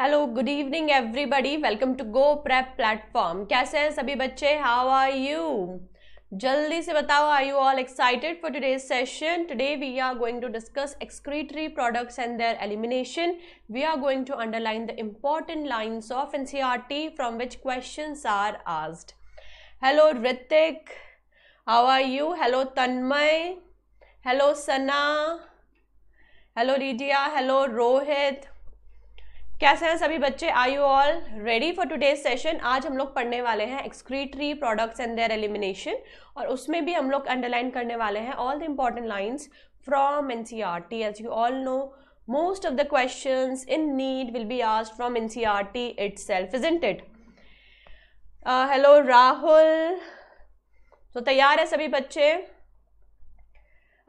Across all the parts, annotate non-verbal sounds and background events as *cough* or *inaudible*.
Hello good evening everybody welcome to go prep platform कैसे हैं सभी बच्चे हाउ आर यू जल्दी से बताओ are you all excited for today session today we are going to discuss excretory products and their elimination we are going to underline the important lines of NCERT from which questions are asked hello Ritik how are you hello Tanmay hello Sana hello Ridiya hello Rohit कैसे हैं सभी बच्चे I you all ready for today session आज हम लोग पढ़ने वाले हैं excretory products and their elimination और उसमें भी हम लोग अंडरलाइन करने वाले हैं all the important lines from N C R T as you all know most of the question in NEET will be asked from N C R T itself isn't it hello Rahul तो तैयार है सभी बच्चे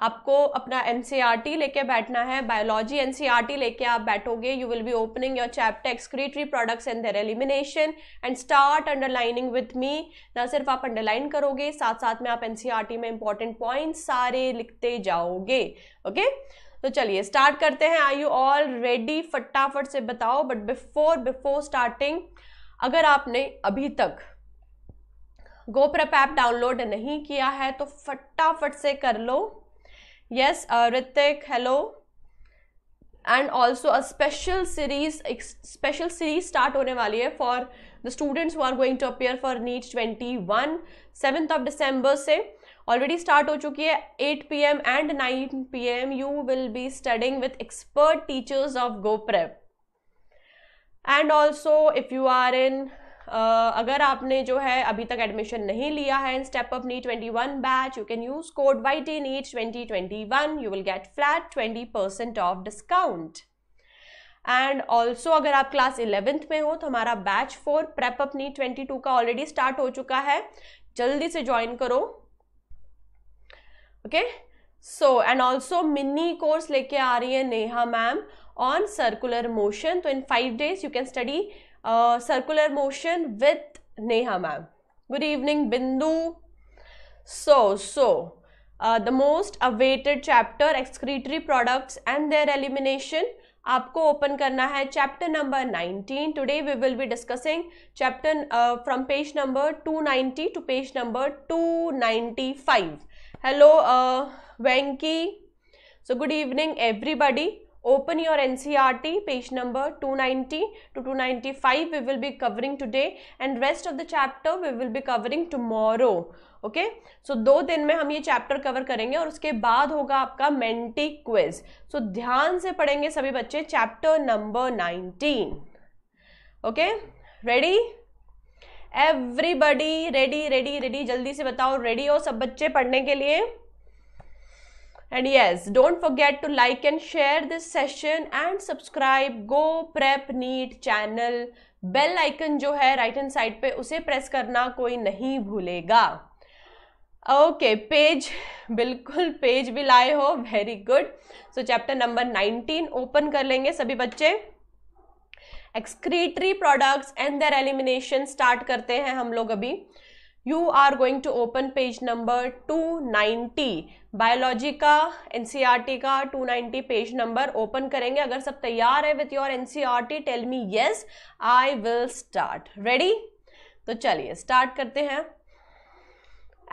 आपको अपना N e लेके बैठना है बायोलॉजी एन e लेके आप बैठोगे you will be opening your chapter excretory products and their elimination and start underlining with me ना सिर्फ आप अंडरलाइन करोगे साथ साथ में आप एन e में इंपॉर्टेंट पॉइंट सारे लिखते जाओगे ओके okay? तो चलिए स्टार्ट करते हैं आई यू ऑल रेडी फटाफट से बताओ बट बिफोर बिफोर स्टार्टिंग अगर आपने अभी तक गोप्रप ऐप डाउनलोड नहीं किया है तो फटाफट से कर लो yes uh, ritik hello and also a special series एक स्पेशल सीरीज स्टार्ट होने वाली है for the students who are going to appear for NEET twenty one seventh of December से ऑलरेडी स्टार्ट हो चुकी है eight P M and nine P M you will be studying with expert teachers of GoPrep and also if you are in अगर आपने जो है अभी तक एडमिशन नहीं लिया है in step up NEET twenty one batch you can use code Y T NEET twenty twenty one you will get flat twenty percent of discount and also अगर आप क्लास इलेवेंथ में हो तो हमारा batch for prep up NEET twenty two का already start हो चुका है जल्दी से ज्वाइन करो okay so and also mini course लेके आ रही है Neha ma'am on circular motion तो in five days you can study circular motion with Neha ma'am good evening Bindu so so the most awaited chapter excretory products and their elimination आपको ओपन करना है chapter number 19 today we will be discussing chapter from page number 290 to page number 295 hello Venky so good evening everybody open your N C R T page number two ninety to two ninety five we will be covering today and rest of the chapter we will be covering tomorrow okay so दो दिन में हम ये chapter cover करेंगे और उसके बाद होगा आपका मेंटी क्विज सो ध्यान से पढ़ेंगे सभी बच्चे chapter number nineteen okay ready everybody ready ready ready जल्दी से बताओ रेडी हो सब बच्चे पढ़ने के लिए And yes, don't forget to like and share this session and subscribe Go Prep Neat channel. Bell icon जो है राइट हैंड साइड पे उसे प्रेस करना कोई नहीं भूलेगा ओके पेज *laughs* बिल्कुल पेज भी लाए हो very good so chapter number 19 open कर लेंगे सभी बच्चे excretory products and their elimination start करते हैं हम लोग अभी you are going to open page number 290 biology का एन e का 290 पेज नंबर ओपन करेंगे अगर सब तैयार है with your T tell me yes I will start ready तो चलिए स्टार्ट करते हैं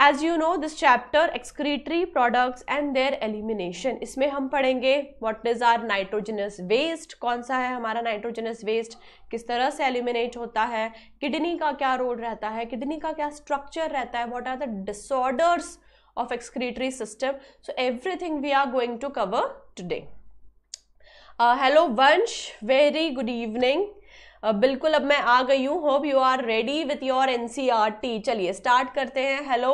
as you know this chapter excretory products and their elimination इसमें हम पढ़ेंगे what is are nitrogenous waste कौन सा है हमारा नाइट्रोजनस वेस्ट किस तरह से एलिमिनेट होता है किडनी का क्या रोल रहता है किडनी का क्या स्ट्रक्चर रहता है what are the disorders of excretory system. So everything we are going to cover today. Uh, hello Vansh, very good evening. Uh, बिल्कुल अब मैं आ गई हूँ hope you are ready with your N T चलिए start करते हैं hello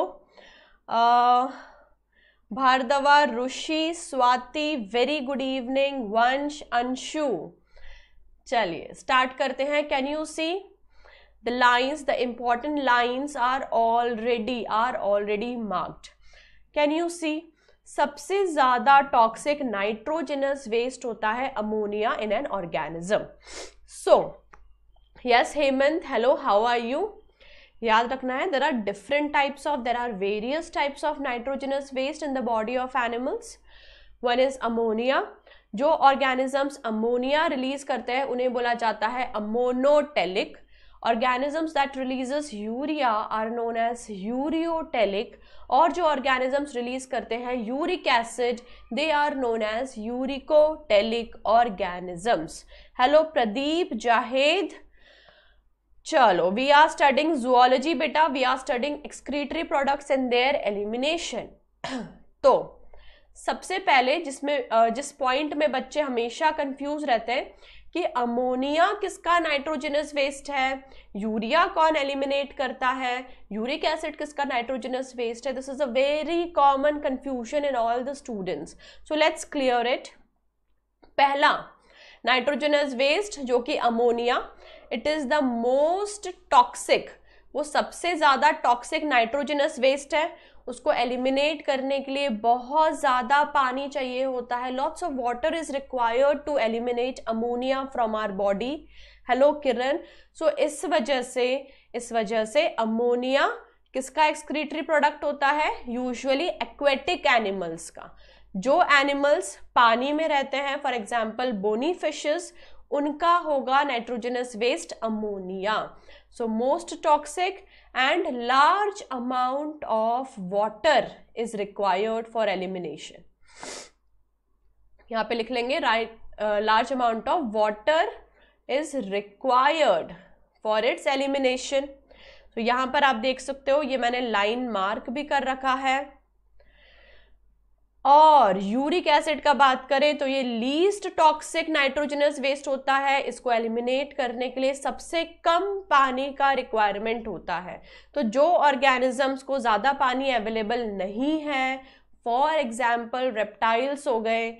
Bhardwaj Rishi Swati very good evening Vansh Anshu चलिए स्टार्ट करते हैं can you see the lines the important lines are already are already marked can you see सबसे ज्यादा टॉक्सिक नाइट्रोजनस वेस्ट होता है ammonia in an organism so yes Hemant hello how are you याद रखना है there are different types of there are various types of nitrogenous waste in the body of animals one is ammonia जो organisms ammonia release करते हैं उन्हें बोला जाता है ammonotelic organisms that release urea are known as ureotelic और जो organisms release करते हैं uric acid they are known as uricotelic organisms hello Pradeep Zahid चलो वी आर स्टडिंग जुआलॉजी बेटा we are studying excretory products and their elimination तो सबसे पहले जिसमें जिस पॉइंट में बच्चे हमेशा कंफ्यूज रहते हैं कि अमोनिया किसका नाइट्रोजनस वेस्ट है यूरिया कौन एलिमिनेट करता है यूरिक एसिड किसका नाइट्रोजनस वेस्ट है this is a very common confusion in all the students so let's clear it पहला नाइट्रोजनस वेस्ट जो कि ammonia it is the most toxic वो सबसे ज़्यादा टॉक्सिक नाइट्रोजनस वेस्ट है उसको एलिमिनेट करने के लिए बहुत ज़्यादा पानी चाहिए होता है lots of water is required to eliminate ammonia from our body hello Kiran so इस वजह से इस वजह से अमोनिया किसका एक्सक्रीटरी प्रोडक्ट होता है यूजुअली एक्वेटिक एनिमल्स का जो एनिमल्स पानी में रहते हैं फॉर एग्जाम्पल बोनी फिशेस उनका होगा nitrogenous waste ammonia so most toxic and large amount of water is required for elimination यहाँ पे लिख लेंगे right large amount of water is required for its elimination तो यहाँ पर आप देख सकते हो ये मैंने लाइन मार्क भी कर रखा है और यूरिक एसिड का बात करें तो ये लीस्ट टॉक्सिक नाइट्रोजनस वेस्ट होता है इसको एलिमिनेट करने के लिए सबसे कम पानी का रिक्वायरमेंट होता है तो जो ऑर्गेनिजम्स को ज़्यादा पानी अवेलेबल नहीं है फॉर एग्जाम्पल रेप्टाइल्स हो गए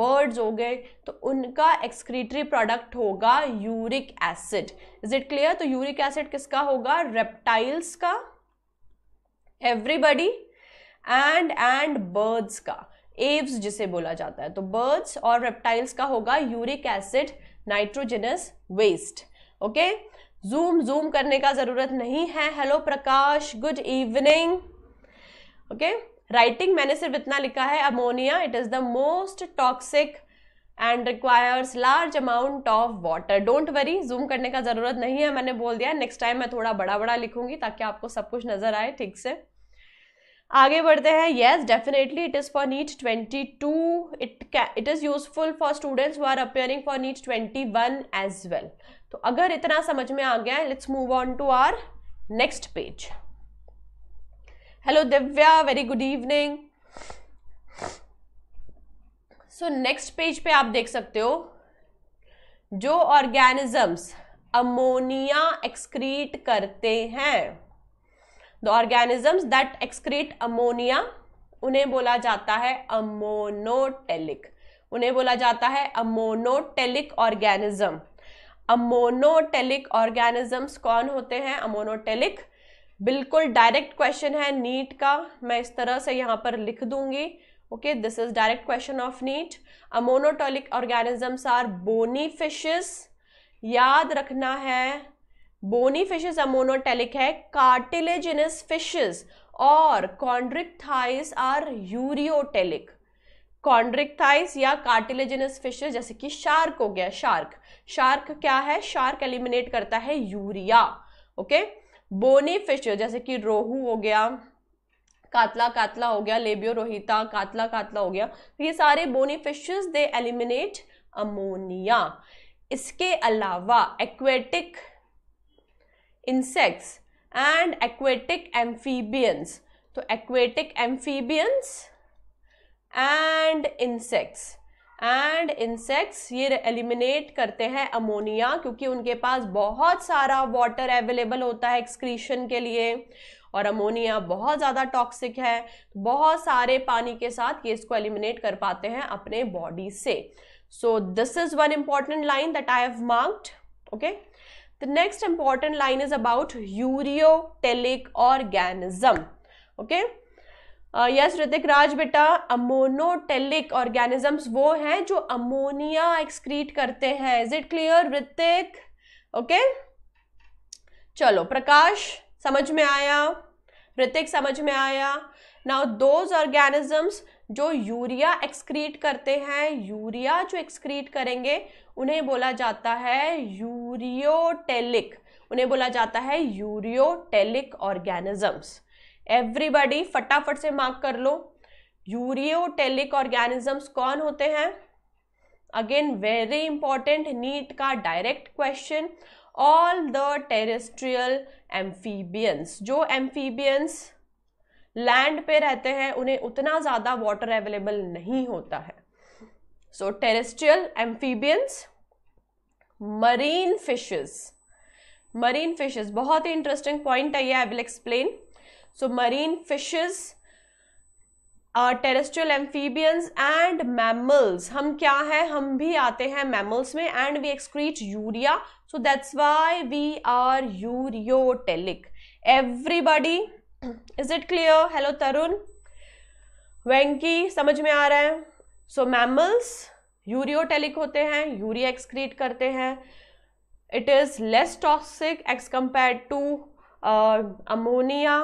बर्ड्स हो गए तो उनका एक्सक्रीटरी प्रोडक्ट होगा uric acid is it clear तो यूरिक एसिड किसका होगा रेप्टाइल्स का एवरीबडी एंड एंड बर्ड्स का एव्स जिसे बोला जाता है तो बर्ड्स और रेप्टाइल्स का होगा uric acid nitrogenous waste okay zoom zoom करने का जरूरत नहीं है hello Prakash good evening okay writing मैंने सिर्फ इतना लिखा है ammonia it is the most toxic and requires large amount of water don't worry zoom करने का जरूरत नहीं है मैंने बोल दिया नेक्स्ट टाइम मैं थोड़ा बड़ा बड़ा लिखूंगी ताकि आपको सब कुछ नजर आए ठीक से आगे बढ़ते हैं yes definitely it is for NEET twenty two it it is useful for students who are appearing for NEET twenty one as well तो अगर इतना समझ में आ गया है let's move on to our next page hello Divya very good evening so next page पे आप देख सकते हो जो ऑर्गेनिजम्स अमोनिया एक्सक्रीट करते हैं the organisms that excrete ammonia उन्हें बोला जाता है अमोनोटेलिक उन्हें बोला जाता है अमोनोटेलिक ऑर्गेनिज्म अमोनोटेलिक ऑर्गेनिजम्स कौन होते हैं अमोनोटेलिक बिल्कुल डायरेक्ट क्वेश्चन है नीट का मैं इस तरह से यहाँ पर लिख दूंगी okay this is direct question of NEET ammonotelic organisms are bony fishes याद रखना है बोनी फिशेस अमोनोटेलिक है कार्टिलेजिनस फिशेस और कॉन्ड्रिकथाइस आर यूरियोटेलिक कॉन्ड्रिकथाइस या कार्टिलेजिनस फिशेस जैसे कि शार्क हो गया शार्क शार्क क्या है शार्क एलिमिनेट करता है यूरिया ओके बोनी फिश जैसे कि रोहू हो गया कातला कातला हो गया लेबियो रोहिता कातला कातला हो गया तो ये सारे bony fishes they eliminate ammonia इसके अलावा aquatic insects and aquatic amphibians तो aquatic amphibians and insects and insects ये एलिमिनेट करते हैं अमोनिया क्योंकि उनके पास बहुत सारा वाटर अवेलेबल होता है एक्सक्रीशन के लिए और अमोनिया बहुत ज़्यादा टॉक्सिक है बहुत सारे पानी के साथ ये इसको एलिमिनेट कर पाते हैं अपने बॉडी से so this is one important line that I have marked okay the next important line is about ureotelic organism okay yes Hrithik Raj बेटा अमोनोटेलिक ऑर्गेनिजम्स वो हैं जो अमोनिया एक्सक्रीट करते हैं is it clear Hrithik okay चलो प्रकाश समझ में आया ऋतिक समझ में आया नाउ दोज ऑर्गेनिजम्स जो यूरिया एक्सक्रीट करते हैं यूरिया जो एक्सक्रीट करेंगे उन्हें बोला जाता है यूरियोटेलिक उन्हें बोला जाता है यूरियोटेलिक ऑर्गेनिजम्स एवरीबडी फटाफट से मार्क कर लो यूरियोटेलिक ऑर्गेनिजम्स कौन होते हैं अगेन वेरी इंपॉर्टेंट नीट का direct question all the terrestrial amphibians जो एम्फीबियंस लैंड पे रहते हैं उन्हें उतना ज़्यादा वाटर अवेलेबल नहीं होता है so terrestrial amphibians marine fishes marine fishes बहुत ही इंटरेस्टिंग पॉइंट है ये I will explain so marine fishes terrestrial amphibians and mammals हम क्या है हम भी आते हैं मैमल्स में and we excrete urea so that's why we are ureotelic everybody is it clear hello Tarun Venki समझ में आ रहा है सो मैमल्स यूरियोटेलिक होते हैं यूरिया एक्सक्रीट करते हैं it is less toxic as compare to ammonia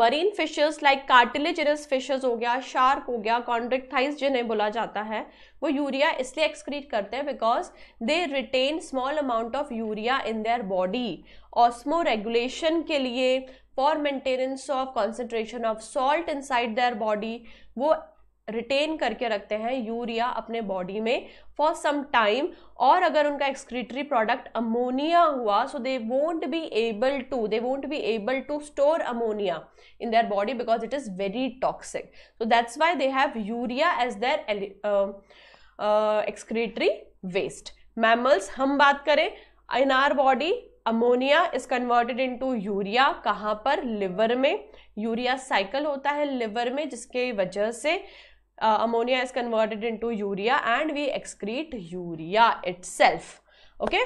marine fishes like cartilaginous fishes हो गया शार्क हो गया कॉन्ड्रिक्थाइज जिन्हें बोला जाता है वो यूरिया इसलिए एक्सक्रीट करते हैं because they retain small amount of urea in their body osmoregulation के लिए for maintenance of concentration of salt inside their body वो रिटेन करके रखते हैं यूरिया अपने बॉडी में फॉर सम टाइम और अगर उनका एक्सक्रीटरी प्रोडक्ट अमोनिया हुआ so they won't be able to they won't be able to store ammonia in their body because it is very toxic so that's why they have urea as their excretory waste mammals हम बात करें in our body ammonia is converted into urea कहाँ पर liver में urea cycle होता है liver में जिसके वजह से ammonia is converted into urea and we excrete urea self okay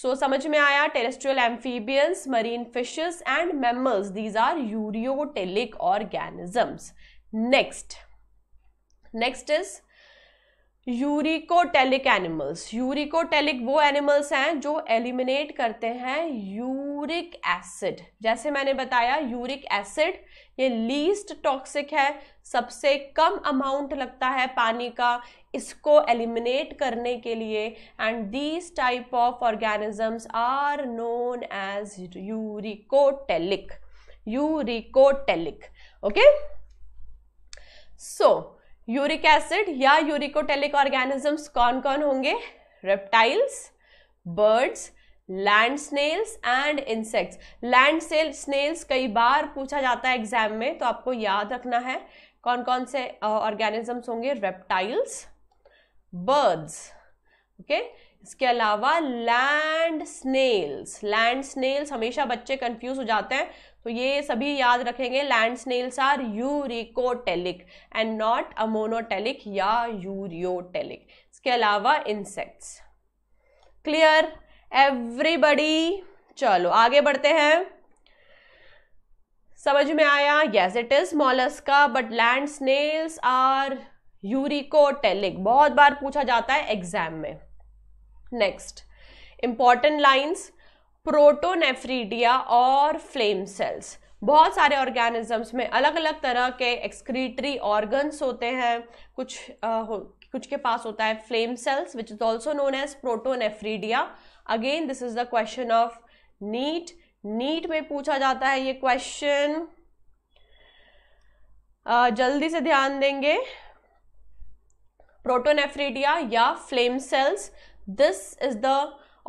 so समझ में आया terrestrial amphibians marine fishes and mammals these are ureotelic organisms next next is uricotelic animals uricotelic वो एनिमल्स हैं जो एलिमिनेट करते हैं यूरिक एसिड जैसे मैंने बताया यूरिक एसिड ये लीस्ट टॉक्सिक है सबसे कम अमाउंट लगता है पानी का इसको एलिमिनेट करने के लिए and these type of organisms are known as uricotelic uricotelic okay so uric acid या यूरिकोटेलिक ऑर्गेनिजम्स कौन कौन होंगे reptiles birds land snails and insects land snails कई बार पूछा जाता है एग्जाम में तो आपको याद रखना है कौन कौन से ऑर्गेनिजम्स होंगे रेप्टाइल्स बर्ड्स ओके इसके अलावा लैंड स्नेल्स लैंड स्नेल्स हमेशा बच्चे कंफ्यूज हो जाते हैं तो ये सभी याद रखेंगे land snails are uricotelic and not ammonotelic या यूरियोटेलिक इसके अलावा इंसेक्ट्स क्लियर एवरीबडी चलो आगे बढ़ते हैं समझ में आया yes it is mollusca but land snails are uricotelic बहुत बार पूछा जाता है एग्जाम में नेक्स्ट इंपॉर्टेंट लाइन्स प्रोटोनेफ्रीडिया और फ्लेम सेल्स बहुत सारे ऑर्गेनिजम्स में अलग अलग तरह के एक्सक्रीटरी ऑर्गन्स होते हैं कुछ आ, हो, कुछ के पास होता है flame cells which is also known as protonephridia again this is the question of NEET NEET में पूछा जाता है ये क्वेश्चन जल्दी से ध्यान देंगे प्रोटोनेफ्रीडिया या flame cells this is the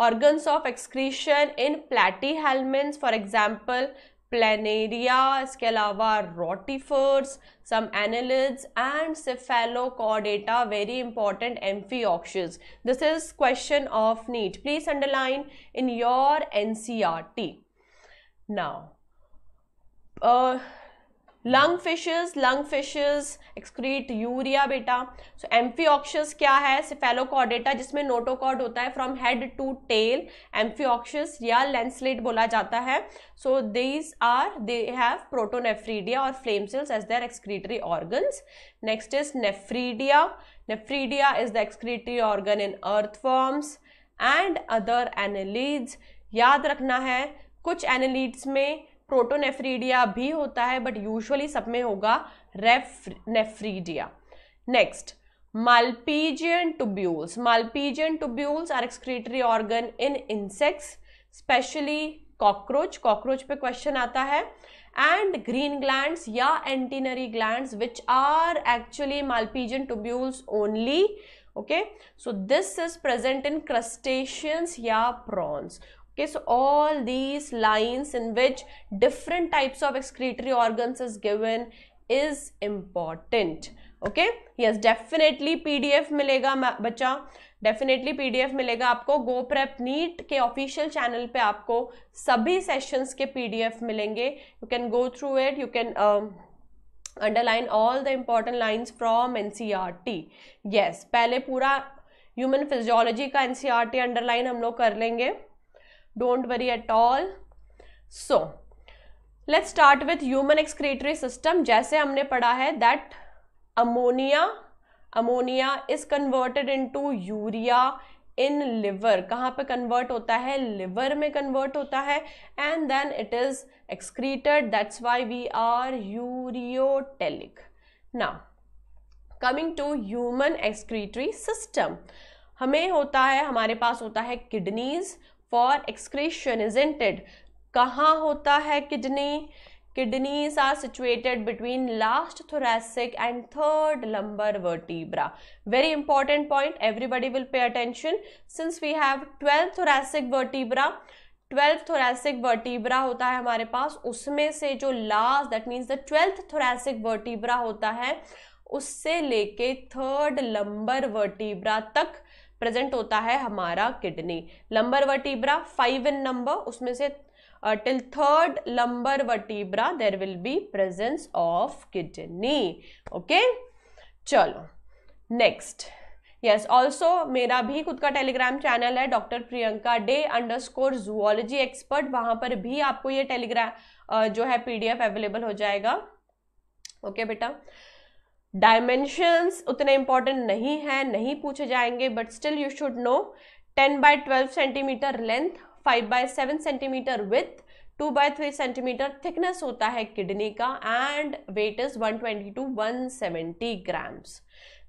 organs of excretion in platyhelminths for example planaria, scalava rotifers, some annelids and cephalochordata, very important amphioxus. This is question of need. Please underline in your NCRT. Now, uh, lung fishes lung fishes excrete urea बेटा so एम्फीऑक्शस क्या है Cephalochordata जिसमें notochord होता है from head to tail amphioxus या lancelet बोला जाता है so these are they have protonephridia और flame cells as their excretory organs next is nephridia nephridia is the excretory organ in earthworms and other annelids याद रखना है कुछ एनालीड्स में प्रोटोनेफ्रीडिया भी होता है बट यूजुअली सब में होगा रेफनेफ्रीडिया next malpighian tubules malpighian tubules are excretory organ in insects specially cockroach cockroach पे क्वेश्चन आता है एंड ग्रीन ग्लैंड या antennary gland which are actually malpighian tubules only okay so this is present in crustaceans या prawns okay so all these lines in which different types of excretory organs is given is important okay yes definitely pdf मिलेगा बच्चा definitely PDF मिलेगा आपको Go Prep NEET के official channel पे आपको सभी sessions के पीडीएफ मिलेंगे you can go through it you can underline all the important lines from N C R T yes पहले पूरा ह्यूमन फिजियोलॉजी का N C R T underline हम लोग कर लेंगे don't worry at all so let's start with human excretory system जैसे हमने पढ़ा है that ammonia ammonia is converted into urea in liver कहाँ पे कन्वर्ट होता है लिवर में कन्वर्ट होता है and then it is excreted that's why we are ureotelic ना coming to human excretory system हमें होता है हमारे पास होता है kidneys for excretion is intended कहाँ होता है kidney kidneys are situated between last thoracic and third lumbar vertebra very important point everybody will pay attention since we have twelfth thoracic vertebra twelfth thoracic vertebra होता है हमारे पास उसमें से जो last that means the twelfth thoracic vertebra होता है उससे लेके थर्ड लंबर वर्टीब्रा तक प्रेजेंट होता है हमारा kidney lumbar vertebra five in number उसमें से till third lumbar vertebra there will be presence of kidney okay चलो नेक्स्ट यस ऑल्सो मेरा भी खुद का टेलीग्राम चैनल है doctor Priyanka De underscore zoology expert वहां पर भी आपको ये टेलीग्राम जो है पीडीएफ अवेलेबल हो जाएगा ओके okay, बेटा डायमेंशंस उतने इंपॉर्टेंट नहीं है नहीं पूछे जाएंगे but still you should know 10 by 12 centimetre length 5 by 7 centimetre with 2 by 3 centimetre thickness होता है किडनी का and weight is 120 to seventy grams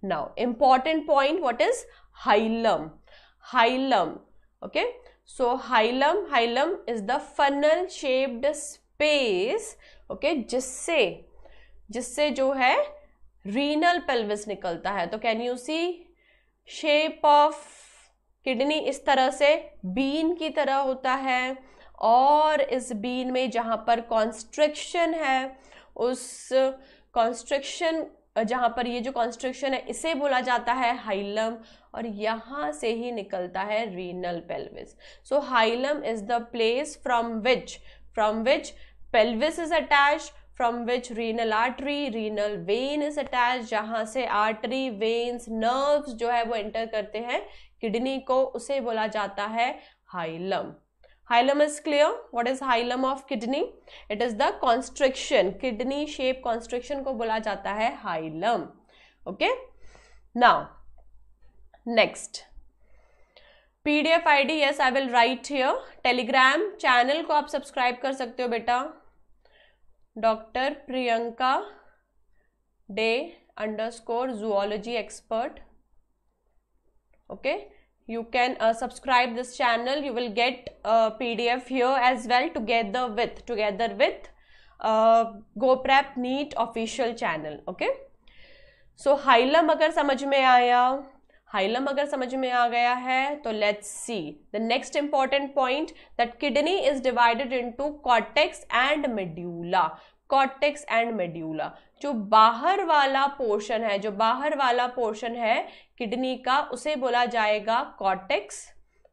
now important point what is hilum hilum okay so hilum hilum is the funnel shaped space okay जिससे जिससे जो है renal pelvis निकलता है तो can you see shape of kidney इस तरह से बीन की तरह होता है और इस बीन में जहाँ पर कॉन्स्ट्रिक्शन है उस कॉन्स्ट्रिक्शन जहाँ पर ये जो कॉन्स्ट्रिक्शन है इसे बोला जाता है हाइलम और यहाँ से ही निकलता है renal pelvis so hilum is the place from which from which pelvis is attach from which renal artery renal vein is attach जहां से आर्टरी वेन्स नर्व्स जो है वो एंटर करते हैं किडनी को उसे बोला जाता है hilum hilum is clear what is hilum of kidney it is the constriction kidney shape constriction को बोला जाता है hilum okay now next PDF D yes I will write here Telegram channel को आप सब्सक्राइब कर सकते हो बेटा doctor Priyanka De underscore zoology expert okay you can subscribe this channel you will get P D F yo as well together with together with गोप्रैप NEET official channel okay so hilum अगर समझ में आया हाइलम अगर समझ में आ गया है तो let's see the next important point that kidney is divided into cortex and medulla cortex and medulla जो बाहर वाला पोर्शन है जो बाहर वाला पोर्शन है किडनी का उसे बोला जाएगा कॉटेक्स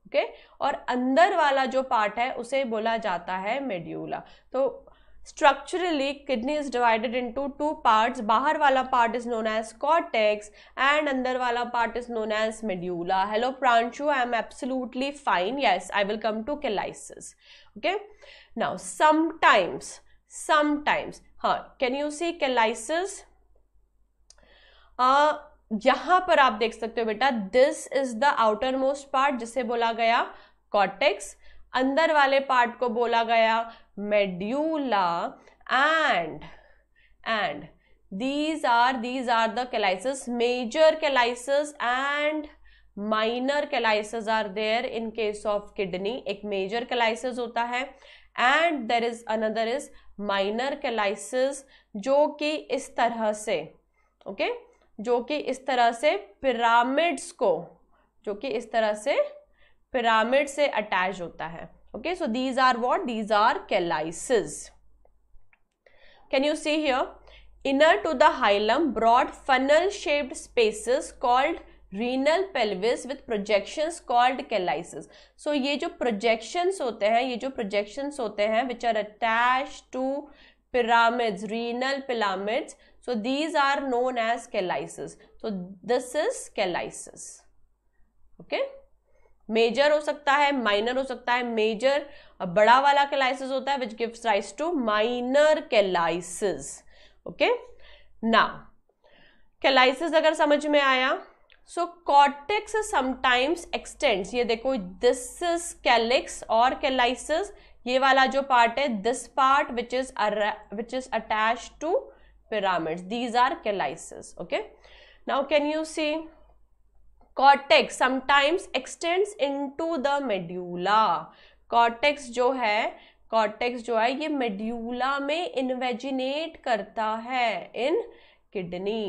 ओके okay? और अंदर वाला जो पार्ट है उसे बोला जाता है मेड्यूला तो structurally kidney is divided into two parts bahar wala part is known as cortex and andar wala part is known as medulla hello pranchu i am absolutely fine yes i will come to calyces okay now sometimes sometimes huh can you see calyces uh यहां पर आप देख सकते हो बेटा this is the outermost part जिसे बोला गया कॉटेक्स अंदर वाले पार्ट को बोला गया medulla and and these are these are the calyces major calyces and minor calyces are there in case of kidney एक मेजर कैलाइसिस होता है and there is another is minor calyces जो कि इस तरह से ओके okay? जो कि इस तरह से पिरामिड्स को जो कि इस तरह से पिरामिड से अटैच होता है okay so these are what these are calyces can you see here inner to the hilum broad funnel shaped spaces called renal pelvis with projection called calyces so ये जो प्रोजेक्शन होते हैं ये जो projection होते हैं which are attach to pyramid renal pyramids so these are known as calyces so this is calyces okay major हो सकता है माइनर हो सकता है मेजर बड़ा वाला कैलाइसिस होता है which gives rise to minor calyces okay ना कैलाइसिस अगर समझ में आया सो कॉर्टेक्स समटाइम्स एक्सटेंड्स ये देखो दिस इज कैलिक्स और कैलाइसिस ये वाला जो पार्ट है this part which is which is attach to pyramids these are calyces okay now can you see cortex sometimes extends into the medulla cortex जो है cortex जो है ये मेड्यूला में इन्वेजिनेट करता है in kidney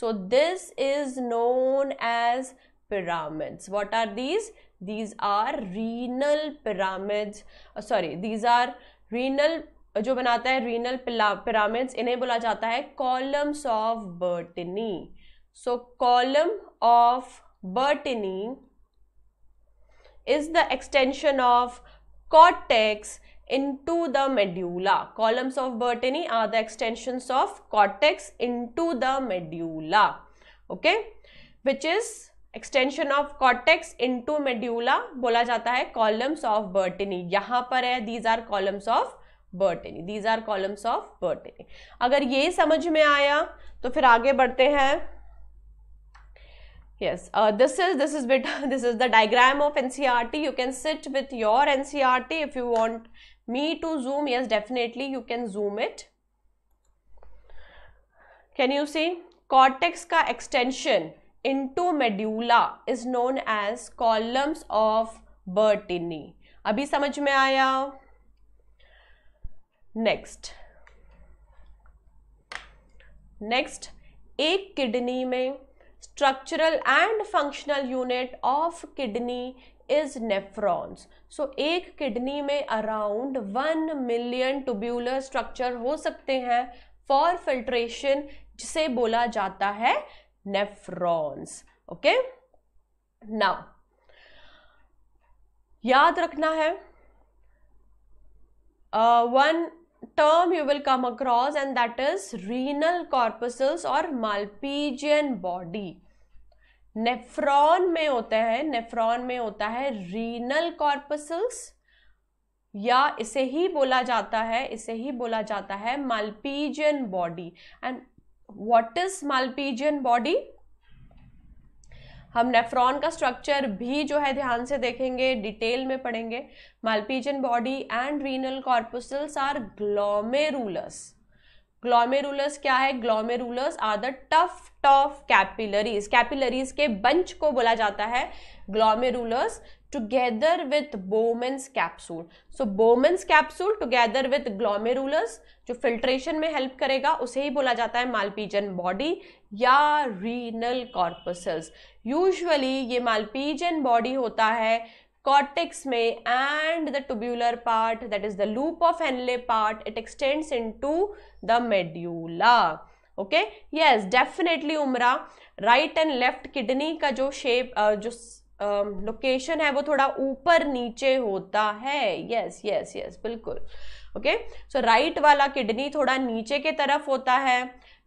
so this is known as pyramids what are these these are renal pyramids sorry these are renal जो बनाता है रीनल पिरामिड्स इन्हें बोला जाता है columns of Bertini so column of Bertini is the extension of cortex into the medulla. Columns of Bertini are the extensions of cortex into the medulla. Okay, which is extension of cortex into medulla बोला जाता है columns of Bertini यहां पर है these are columns of Bertini these are columns of Bertini अगर ये समझ में आया तो फिर आगे बढ़ते हैं yes uh, this is this is bit this is the diagram of ncrt you can sit with your ncrt if you want me to zoom yes definitely you can zoom it can you see cortex ka extension into medulla is known as columns of Bertini abhi samajh mein aaya next next एक kidney में structural and functional unit of kidney is nephrons so एक kidney में around one million tubular structure हो सकते हैं for filtration जिसे बोला जाता है नेफ्रॉन्स ओके नाउ याद रखना है one term you will come across and that is renal corpuscles और मालपीजियन बॉडी नेफ्रॉन में होता है नेफ्रॉन में होता है रीनल कॉर्पसल्स या इसे ही बोला जाता है इसे ही बोला जाता है Malpighian body and what is Malpighian body हम नेफ्रॉन का स्ट्रक्चर भी जो है ध्यान से देखेंगे डिटेल में पढ़ेंगे Malpighian body and renal corpuscles are glomerulus glomerulus क्या है glomerulus are the tuft tuft capillaries capillaries के बंच को बोला जाता है glomerulus together with Bowman's capsule so Bowman's capsule together with glomerulus जो फिल्ट्रेशन में हेल्प करेगा उसे ही बोला जाता है मालपीजन बॉडी या रीनल कॉर्पसल्स यूजली ये मालपीजन बॉडी होता है कॉर्टेक्स में the the part that is the loop of Henle part it extends into the medulla okay yes definitely Umra right and left kidney का जो shape uh, जो location um, uh, है वो थोड़ा ऊपर नीचे होता है यस यस यस बिल्कुल ओके सो राइट वाला किडनी थोड़ा नीचे के तरफ होता है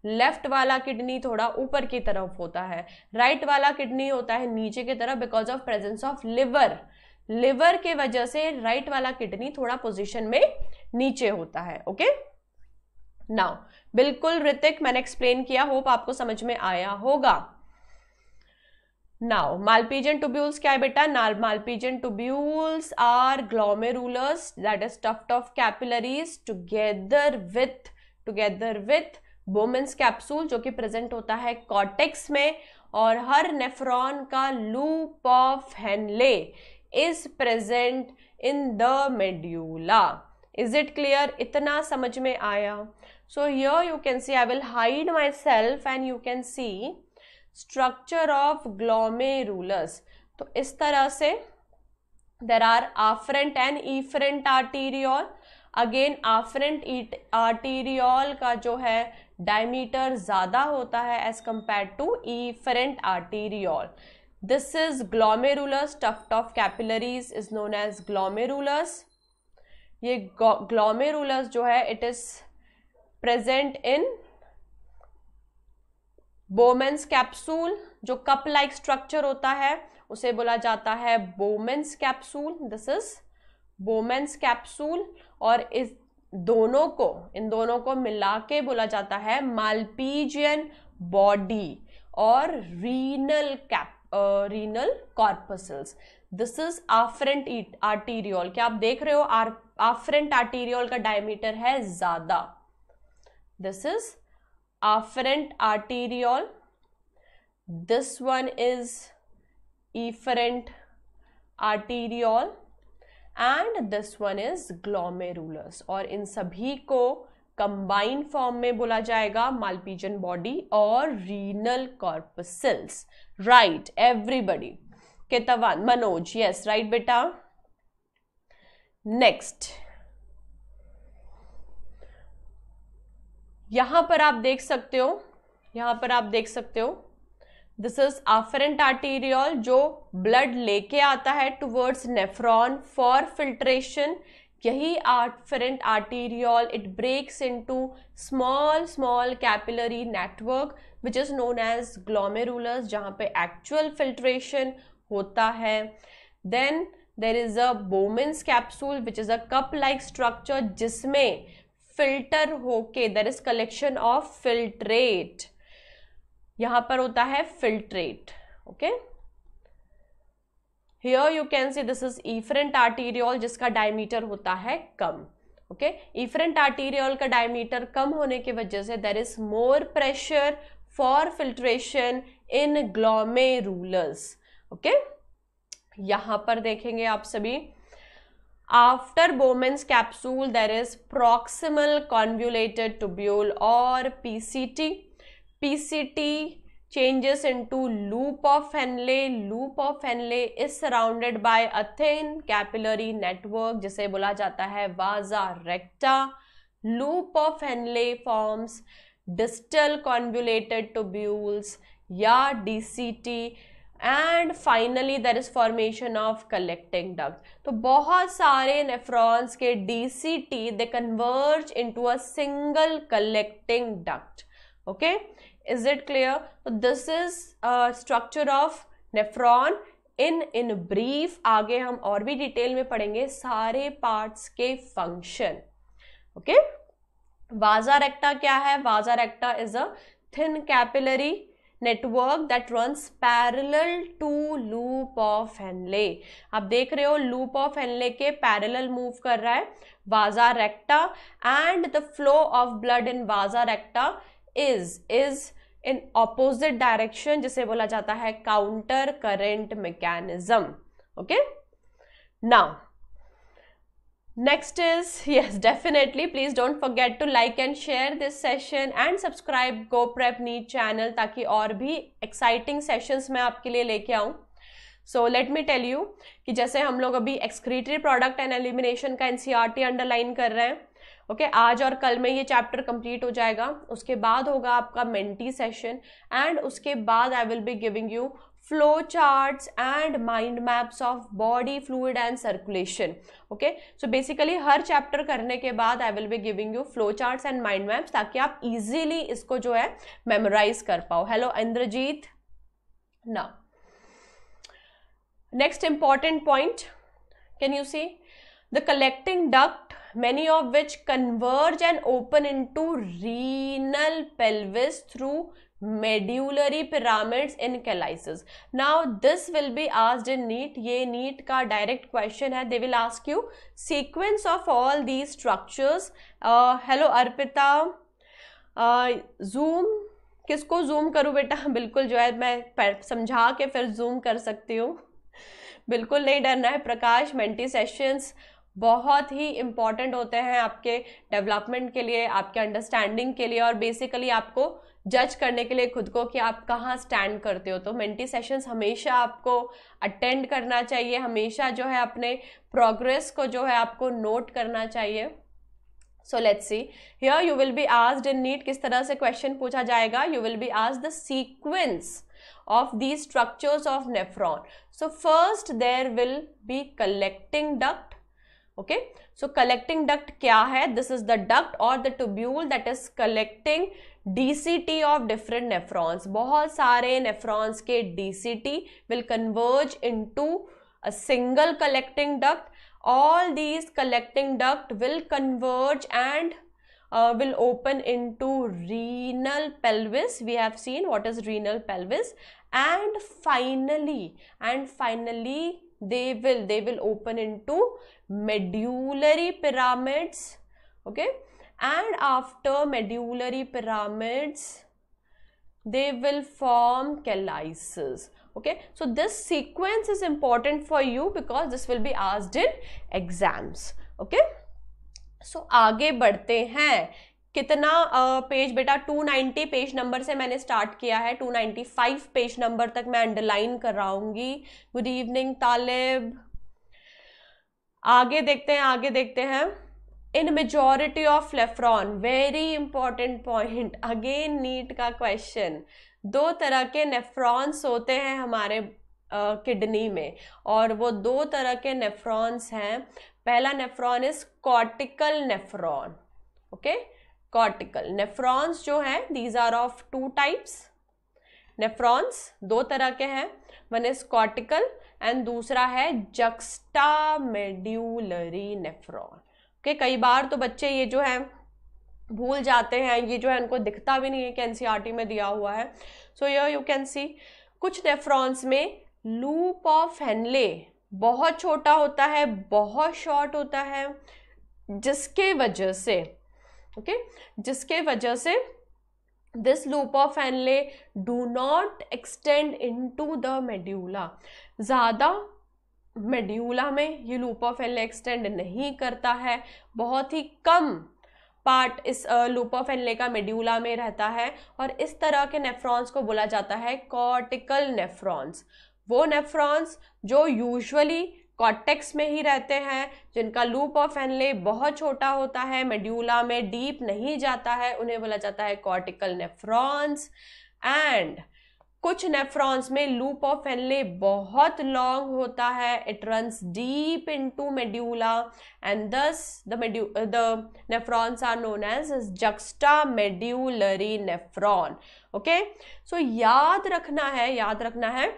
लेफ्ट वाला किडनी थोड़ा ऊपर की तरफ होता है राइट right वाला किडनी होता है नीचे की तरफ because of presence of liver liver के वजह से राइट right वाला किडनी थोड़ा पोजीशन में नीचे होता है ओके okay? नाउ बिल्कुल ऋतिक मैंने एक्सप्लेन किया होप आपको समझ में आया होगा नाउ मालपीजन टूब्यूल्स क्या है बेटा Malpighian tubules are glomerulus that is tuft of capillaries together with together with Bowman's capsule जो कि प्रेजेंट होता है कॉटेक्स में और हर नेफ्रॉन का loop of Henle is present in the medulla is it clear इतना समझ में आया so here you can see I will hide myself and you can see structure of glomerulus तो इस तरह से there are afferent and efferent arteriole again afferent arteriole का जो है डायमीटर ज़्यादा होता है as compare to efferent arteriole This is glomerulus tuft of capillaries is known as glomerulus. ये ग्लोमेरुलस जो है it is present in Bowman's capsule जो कप लाइक स्ट्रक्चर होता है उसे बोला जाता है Bowman's capsule this is Bowman's capsule और इस दोनों को इन दोनों को मिला के बोला जाता है मालपीजियन बॉडी और renal cap uh, renal corpuscles this is afferent arteriole क्या आप देख रहे हो आफरेंट आर्टीरियोल का डायमीटर है ज्यादा this is afferent arteriole this one is efferent arteriole and this one is glomerulus और इन सभी को कंबाइन फॉर्म में बोला जाएगा मालपीजन बॉडी और रीनल कॉर्पसिल्स राइट एवरीबडी केतवान मनोज यस राइट बेटा नेक्स्ट यहां पर आप देख सकते हो यहां पर आप देख सकते हो दिस इज आफरेंट आर्टीरियल जो ब्लड लेके आता है टुवर्ड्स नेफ्रॉन फॉर फिल्ट्रेशन यही afferent arteriole it breaks into small small capillary network which is known as glomerulus जहाँ पे एक्चुअल फिल्ट्रेशन होता है then there is a Bowman's capsule which is a cup like structure जिसमें filter होके there is collection of filtrate यहाँ पर होता है filtrate okay okay? Here you can see this is efferent arteriole जिसका diameter होता है कम ओके इफरेंट आर्टीरियोल का डायमीटर कम होने की वजह से there is more pressure for filtration in glomerulus okay यहां पर देखेंगे आप सभी after Bowman's capsule there is proximal convoluted tubule और PCT PCT changes into loop of Henle. Loop of Henle is surrounded by a thin capillary network jise bola jata hai vasa recta Loop of Henle forms distal convoluted tubules ya DCT and finally there is formation of collecting duct तो बहुत सारे नेफ्रॉन्स के D C T they converge into a single collecting duct okay is it clear so this is uh, structure of in in brief आगे हम और भी detail में पढ़ेंगे सारे पार्ट्स के फंक्शन ओके वाजा रेक्टा क्या है vasa recta is a thin capillary network that runs parallel to loop of Henle आप देख रहे हो लूप ऑफ हेनले के पैरेलल मूव कर रहा है vasa recta and the flow of blood in vasa recta is is in opposite direction जिसे बोला जाता है counter current mechanism okay now next is yes definitely please don't forget to like and share this session and subscribe go Prep NEET channel ताकि और भी exciting session मैं आपके लिए लेके आऊं so let me tell you कि जैसे हम लोग अभी एक्सक्रीटरी प्रोडक्ट एंड एलिमिनेशन का एनसीआरटी अंडरलाइन e कर रहे हैं ओके okay, आज और कल में ये चैप्टर कंप्लीट हो जाएगा उसके बाद होगा आपका मेंटी सेशन एंड उसके बाद I will be giving you flow charts and mind maps of body fluid and circulation okay so basically हर चैप्टर करने के बाद I will be giving you flow charts and mind maps ताकि आप easily इसको जो है मेमोराइज कर पाओ हेलो इंद्रजीत ना next important point can you see the collecting duct many of which converge and open into renal pelvis through medullary pyramids in calyces now this will be आज in NEET ये NEET का direct question है they will ask you sequence of all the structures hello Arpita zoom किसको zoom करूँ बेटा *laughs* बिल्कुल जो है मैं समझा के फिर जूम कर सकती हूँ बिल्कुल नहीं डरना है प्रकाश मेंटी सेशंस बहुत ही इम्पॉर्टेंट होते हैं आपके डेवलपमेंट के लिए आपके अंडरस्टैंडिंग के लिए और बेसिकली आपको जज करने के लिए खुद को कि आप कहाँ स्टैंड करते हो तो मेंटी सेशंस हमेशा आपको अटेंड करना चाहिए हमेशा जो है अपने प्रोग्रेस को जो है आपको नोट करना चाहिए so let's see here you will be asked in NEET किस तरह से क्वेश्चन पूछा जाएगा you will be asked the sequence of the structures of nephron so first there will be collecting duct okay so collecting duct kya hai this is the duct or the tubule that is collecting dct of different nephrons bahut sare nephrons ke dct will converge into a single collecting duct all these collecting duct will converge and uh, will open into renal pelvis we have seen what is renal pelvis and finally and finally they will they will open into medullary pyramids okay and after medullary pyramids they will form calyces okay so this sequence is important for you because this will be asked in exams okay so आगे बढ़ते हैं कितना page बेटा 290 page number से मैंने start किया है 295 page number तक मैं अंडरलाइन कराऊंगी गुड इवनिंग तालिब आगे देखते हैं आगे देखते हैं in majority of nephron very important point again NEET का क्वेश्चन दो तरह के नेफ्रॉन्स होते हैं हमारे किडनी uh, में और वो दो तरह के नेफ्रॉन्स हैं पहला nephron is cortical nephron okay okay? Cortical nephrons जो है these are of two types nephrons दो तरह के हैं वन इज कॉर्टिकल एंड दूसरा है जक्स्टा मेड्यूलरी नेफ्रॉन ओके कई बार तो बच्चे ये जो है भूल जाते हैं ये जो है उनको दिखता भी नहीं है कि टी e में दिया हुआ है सो यो यू कैन सी कुछ नेफ्रॉन्स में लूप ऑफ हेनले बहुत छोटा होता है बहुत शॉर्ट होता है जिसके वजह से ओके जिसके वजह से loop of Henle do not extend into the medulla ज़्यादा मेड्यूला में ये लूप ऑफ एनले एक्सटेंड नहीं करता है बहुत ही कम पार्ट इस लूप ऑफ एनले का मेड्यूला में रहता है और इस तरह के नेफ्रॉन्स को बोला जाता है कॉर्टिकल नेफ्रॉन्स वो नेफ्रॉन्स जो यूजुअली कॉटेक्स में ही रहते हैं जिनका लूप ऑफ एनले बहुत छोटा होता है मेड्यूला में डीप नहीं जाता है उन्हें बोला जाता है कॉर्टिकल नेफ्रॉन्स एंड कुछ नेफ्रॉन्स में लूप ऑफ एनले बहुत लॉन्ग होता है it runs deep into medulla and thus the medulla the nephrons are known as juxtamedullary nephron okay so याद रखना है याद रखना है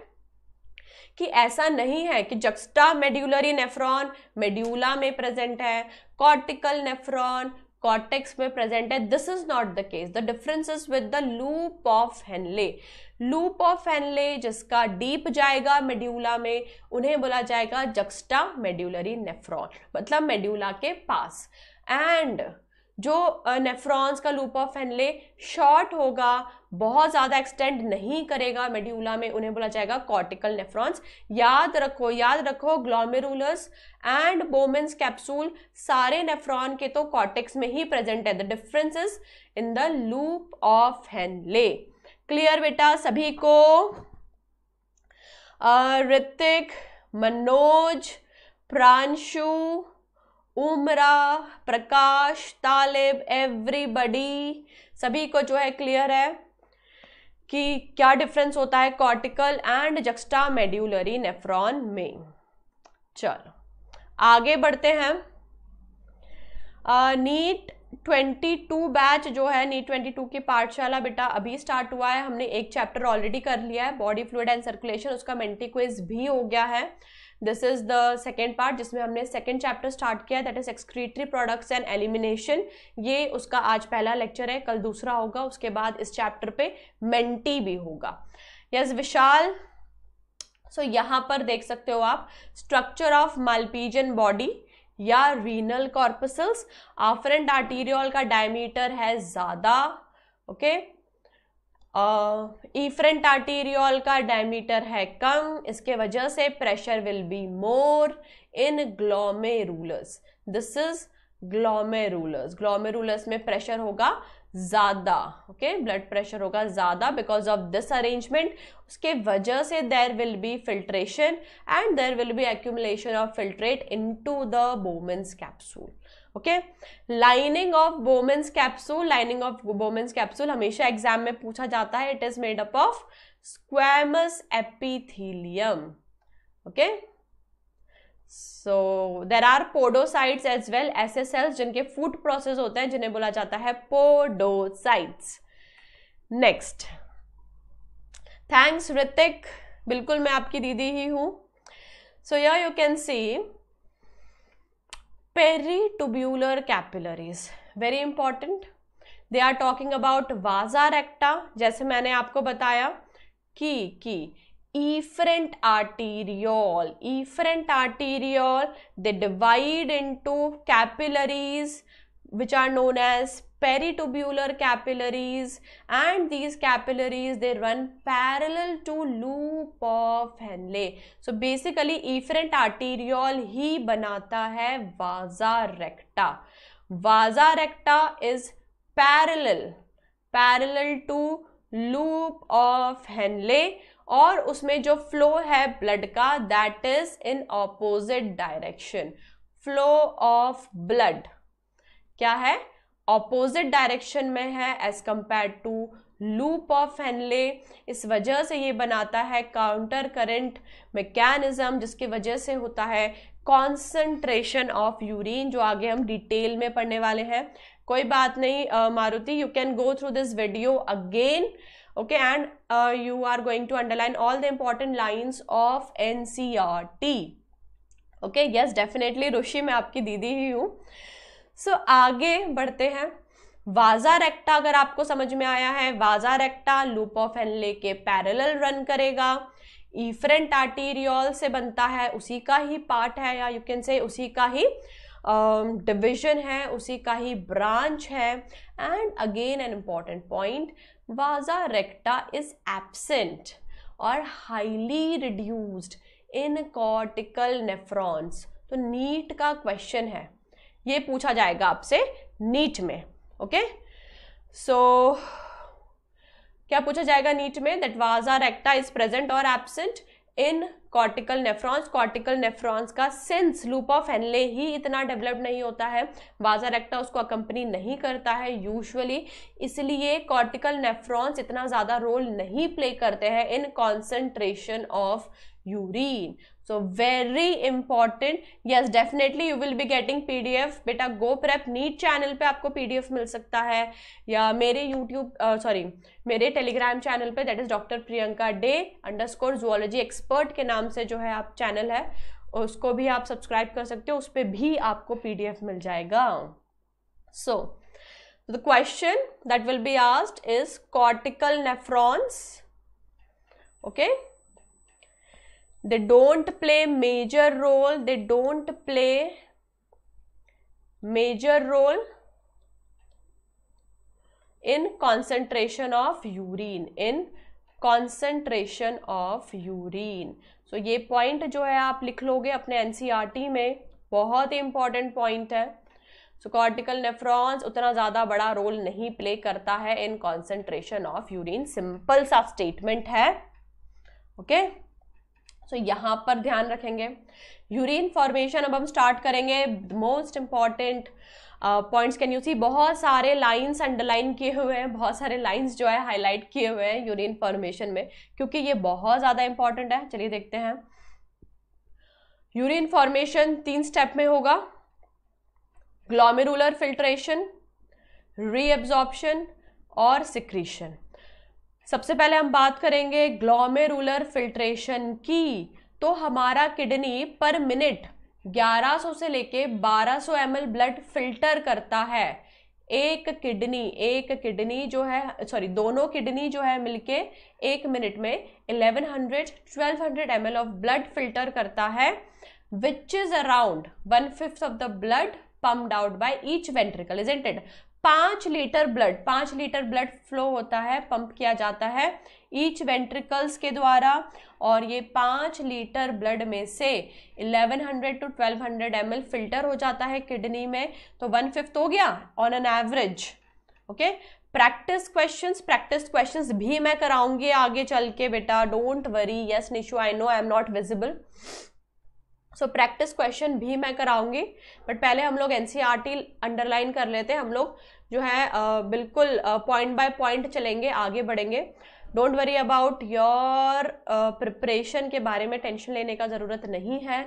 कि ऐसा नहीं है कि जक्स्टा मेड्यूलरी नेफ्रॉन मेड्यूला में प्रेजेंट है कॉर्टिकल नेफ्रॉन कॉर्टेक्स में प्रेजेंट है this is not the case the difference is with the loop of Henle loop of Henle जिसका डीप जाएगा मेड्यूला में उन्हें बोला जाएगा जक्स्टा मेड्यूलरी नेफ्रॉन मतलब मेड्यूला के पास एंड जो नेफ्रॉन्स का लूप ऑफ फैनले शॉर्ट होगा बहुत ज़्यादा एक्सटेंड नहीं करेगा मेड्यूला में उन्हें बोला जाएगा कॉर्टिकल नेफ्रॉन्स याद रखो याद रखो ग्लोमेरुलस एंड बोमेंस कैप्सूल सारे नेफ्रॉन के तो कॉर्टिक्स में ही प्रेजेंट है the differences in the loop of Henle clear बेटा सभी को ऋतिक मनोज प्रांशु उमरा प्रकाश तालिब एवरीबडी सभी को जो है क्लियर है कि क्या डिफरेंस होता है cortical and juxtamedullary nephron में चलो आगे बढ़ते हैं नीट ट्वेंटी टू बैच जो है नीट ट्वेंटी टू की पाठशाला बेटा अभी स्टार्ट हुआ है हमने एक चैप्टर ऑलरेडी कर लिया है बॉडी फ्लूड एंड सर्कुलेशन उसका मेंटी क्विज भी हो गया है this is the second part जिसमें हमने सेकेंड चैप्टर स्टार्ट किया that is excretory products and elimination ये उसका आज पहला लेक्चर है कल दूसरा होगा उसके बाद इस चैप्टर पे मेंटी भी होगा yes yes, Vishal so so, यहाँ पर देख सकते हो आप स्ट्रक्चर ऑफ मालपीजन बॉडी या रीनल कॉर्पसल्स आफरेंट आर्टीरियल का डायमीटर है ज़्यादा ओके okay? इफ्रेंट आर्टीरियल का डायमीटर है कम इसके वजह से pressure will be more in glomerulus this is glomerulus glomerulus में प्रेशर होगा ज़्यादा ओके ब्लड प्रेशर होगा ज़्यादा बिकॉज ऑफ दिस अरेंजमेंट उसके वजह से there will be filtration and there will be accumulation of filtrate into the Bowman's capsule okay lining of Bowman's capsule lining of Bowman's capsule हमेशा exam में पूछा जाता है it is made up of squamous epithelium okay so there are podocytes as well ऐसे cells जिनके foot process होते हैं जिन्हें बोला जाता है पोडोसाइट्स नेक्स्ट थैंक्स ऋतिक बिल्कुल मैं आपकी दीदी ही हूं so you can see peri peritubular capillaries very important they are talking about vasa recta जैसे मैंने आपको बताया कि कि efferent arteriole efferent arteriole they divide into capillaries which are known as peritubular capillaries and these capillaries they run parallel to loop of Henle. So basically efferent arteriole ही banata hai vasa recta vasa recta is parallel parallel to loop of Henle और उसमें जो flow है blood का that is in opposite direction flow of blood क्या है opposite direction में है as compare to loop of Henle इस वजह से ये बनाता है काउंटर करंट मैकेनिज्म जिसकी वजह से होता है कॉन्सेंट्रेशन ऑफ यूरिन जो आगे हम डिटेल में पढ़ने वाले हैं कोई बात नहीं Maruti you can go through this video again okay and uh, you are going to underline all the important lines of ncrt e okay yes definitely Rishi मैं आपकी दीदी ही हूँ सो so, आगे बढ़ते हैं वाजा रेक्टा अगर आपको समझ में आया है vasa recta loop of Henle parallel run करेगा ईफ्रेंट आर्टीरियल से बनता है उसी का ही पार्ट है या यू कैन से उसी का ही डिविजन um, uh, है उसी का ही ब्रांच है and again an important point vasa recta is absent और highly reduced in cortical nephrons तो नीट का क्वेश्चन है ये पूछा जाएगा आपसे नीट में ओके सो क्या पूछा जाएगा नीट में that vasa recta is present और absent in cortical nephrons cortical nephrons का सेंस लूप ऑफ एनले ही इतना डेवलप नहीं होता है वाजा रेक्टा उसको अकम्पनी नहीं करता है यूजुअली इसलिए कॉर्टिकल नेफ्रॉन्स इतना ज़्यादा रोल नहीं प्ले करते हैं in concentration of urine important yes definitely you will be getting P D F बेटा गो प्रेप नीट चैनल पे आपको एफ मिल सकता है या मेरे यूट्यूब सॉरी uh, मेरे टेलीग्राम चैनल पे that is doctor Priyanka De underscore zoology expert के नाम से जो है आप चैनल है उसको भी आप सब्सक्राइब कर सकते हो उस पर भी आपको पी डी एफ मिल जाएगा so the question that will be asked is cortical nephrons okay they don't play major role they don't play major role in concentration of urine in concentration of urine so ये point जो है आप लिख लोगे अपने NCERT e में बहुत ही important point है सो कॉर्टिकल नेफ्रॉन्स उतना ज्यादा बड़ा रोल नहीं प्ले करता है in concentration of urine simple सा स्टेटमेंट है ओके okay? सो so, यहाँ पर ध्यान रखेंगे यूरिन फॉर्मेशन अब हम स्टार्ट करेंगे most important points can you see बहुत सारे लाइंस अंडरलाइन किए हुए हैं बहुत सारे लाइंस जो है हाईलाइट किए हुए हैं यूरिन फॉर्मेशन में क्योंकि ये बहुत ज़्यादा इंपॉर्टेंट है चलिए देखते हैं यूरिन फॉर्मेशन तीन स्टेप में होगा ग्लोमेरुलर फिल्ट्रेशन रीअब्जॉर्प्शन और सिक्रीशन सबसे पहले हम बात करेंगे ग्लोमेरुलर फिल्ट्रेशन की तो हमारा किडनी पर मिनट 1100 से लेके 1200 सौ ब्लड फिल्टर करता है एक किडनी एक किडनी जो है सॉरी दोनों किडनी जो है मिलके एक मिनट में 1100 1200 ml ऑफ ब्लड फिल्टर करता है which is around one fifth of the blood pumped out by each ventricle is it पांच लीटर ब्लड पांच लीटर ब्लड फ्लो होता है पंप किया जाता है ईच वेंट्रिकल्स के द्वारा और ये पाँच लीटर ब्लड में से 1100 टू 1200 हंड्रेड फिल्टर हो जाता है किडनी में तो वन फिफ्थ हो गया on an average okay practice questions practice questions भी मैं कराऊंगी आगे चल के बेटा don't worry yes Nishu I know I am not visible so practice question भी मैं कराऊंगी बट पहले हम लोग एन अंडरलाइन e कर लेते हैं हम लोग जो है बिल्कुल पॉइंट बाय पॉइंट चलेंगे आगे बढ़ेंगे don't worry about your preparation के बारे में टेंशन लेने का ज़रूरत नहीं है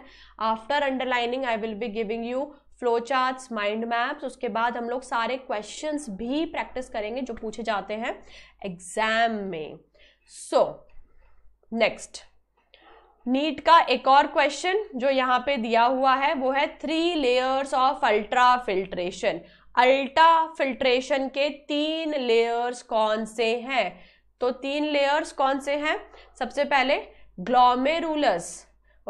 after underlining I will be giving you flow charts mind maps उसके बाद हम लोग सारे क्वेश्चंस भी प्रैक्टिस करेंगे जो पूछे जाते हैं एग्जाम में सो नेक्स्ट नीट का एक और क्वेश्चन जो यहाँ पे दिया हुआ है वो है three layers of ultra filtration ultra filtration के तीन लेयर्स कौन से हैं तो तीन लेयर्स कौन से हैं सबसे पहले glomerulus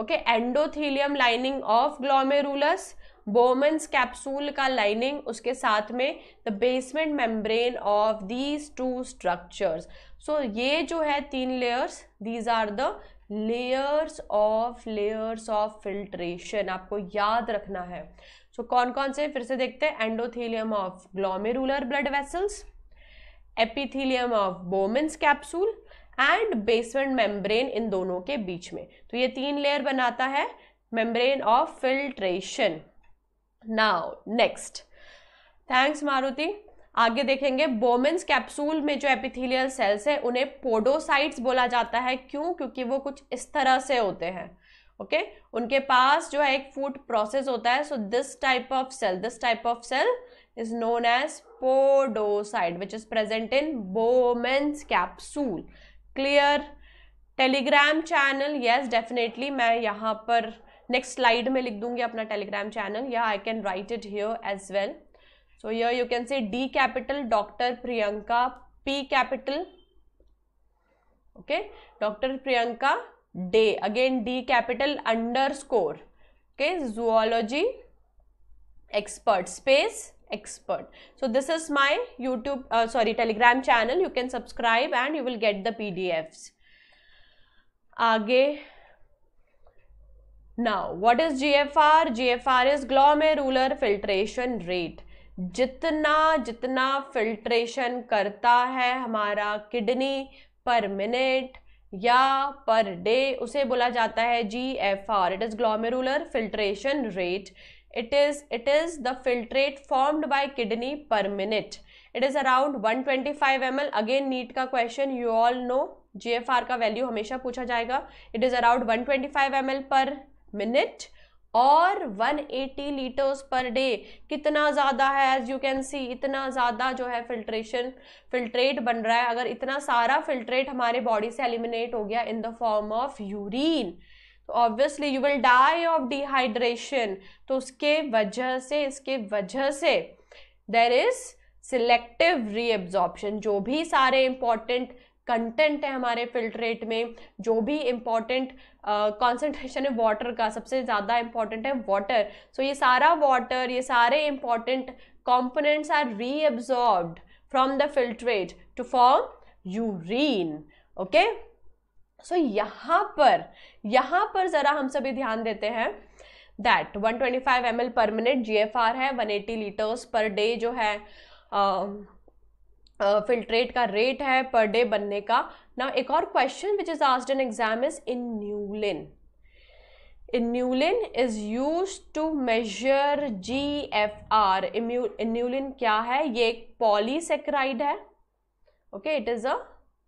okay endothelium lining of glomerulus Bowman's capsule का लाइनिंग उसके साथ में the basement membrane of these two structures so ये जो है तीन layers these are the layers of layers of filtration आपको याद रखना है सो so, कौन कौन से फिर से देखते हैं endothelium of glomerular blood vessels epithelium of Bowman's capsule and basement membrane इन दोनों के बीच में तो ये तीन लेयर बनाता है membrane of filtration now next thanks Maruti आगे देखेंगे बोमेंस कैप्सूल में जो एपिथेलियल सेल्स है उन्हें पोडोसाइट्स बोला जाता है क्यों क्योंकि वो कुछ इस तरह से होते हैं ओके उनके पास जो है एक फूड प्रोसेस होता है so this type of cell this type of cell is known as podocyte which is present in Bowman's capsule clear Telegram channel yes definitely मैं यहाँ पर नेक्स्ट स्लाइड में लिख दूंगी अपना टेलीग्राम चैनल या I can write it here as well So here you can say D capital Dr. Priyanka, P capital, okay, Dr. Priyanka Day, again D capital underscore, okay, zoology expert, space expert. So this is my YouTube, uh, sorry, Telegram channel. You can subscribe and you will get the PDFs. Aage, now, what is GFR? GFR is glomerular filtration rate. जितना जितना filtration करता है हमारा kidney per minute या per day उसे बोला जाता है G F R it is glomerular filtration rate it is it is the filtrate formed by kidney per minute it is around 125 twenty five again NEET का question you all know G F R का value हमेशा पूछा जाएगा it is around 125 twenty five per minute और 180 litres per day कितना ज़्यादा है as you can सी इतना ज़्यादा जो है फिल्ट्रेशन फिल्ट्रेट बन रहा है अगर इतना सारा फिल्ट्रेट हमारे बॉडी से एलिमिनेट हो गया in the form of urine तो obviously you will die of dehydration तो उसके वजह से इसके वजह से देर इज सिलेक्टिव रीअब्जॉर्बशन जो भी सारे इंपॉर्टेंट कंटेंट है हमारे फिल्ट्रेट में जो भी इम्पॉर्टेंट कॉन्सेंट्रेशन है वाटर का सबसे ज़्यादा इंपॉर्टेंट है वाटर सो so, ये सारा वाटर ये सारे important components are reabsorb from the filtrate to form urine okay so यहाँ पर यहाँ पर ज़रा हम सभी ध्यान देते हैं that 125 ml per minute GFR है 180 लीटर्स पर डे जो है uh, फिल्ट्रेट का रेट है पर डे बनने का ना एक और question which is asked in exam is inulin inulin is use to measure G F R inulin क्या है ये एक पॉलीसेक्राइड है okay it is a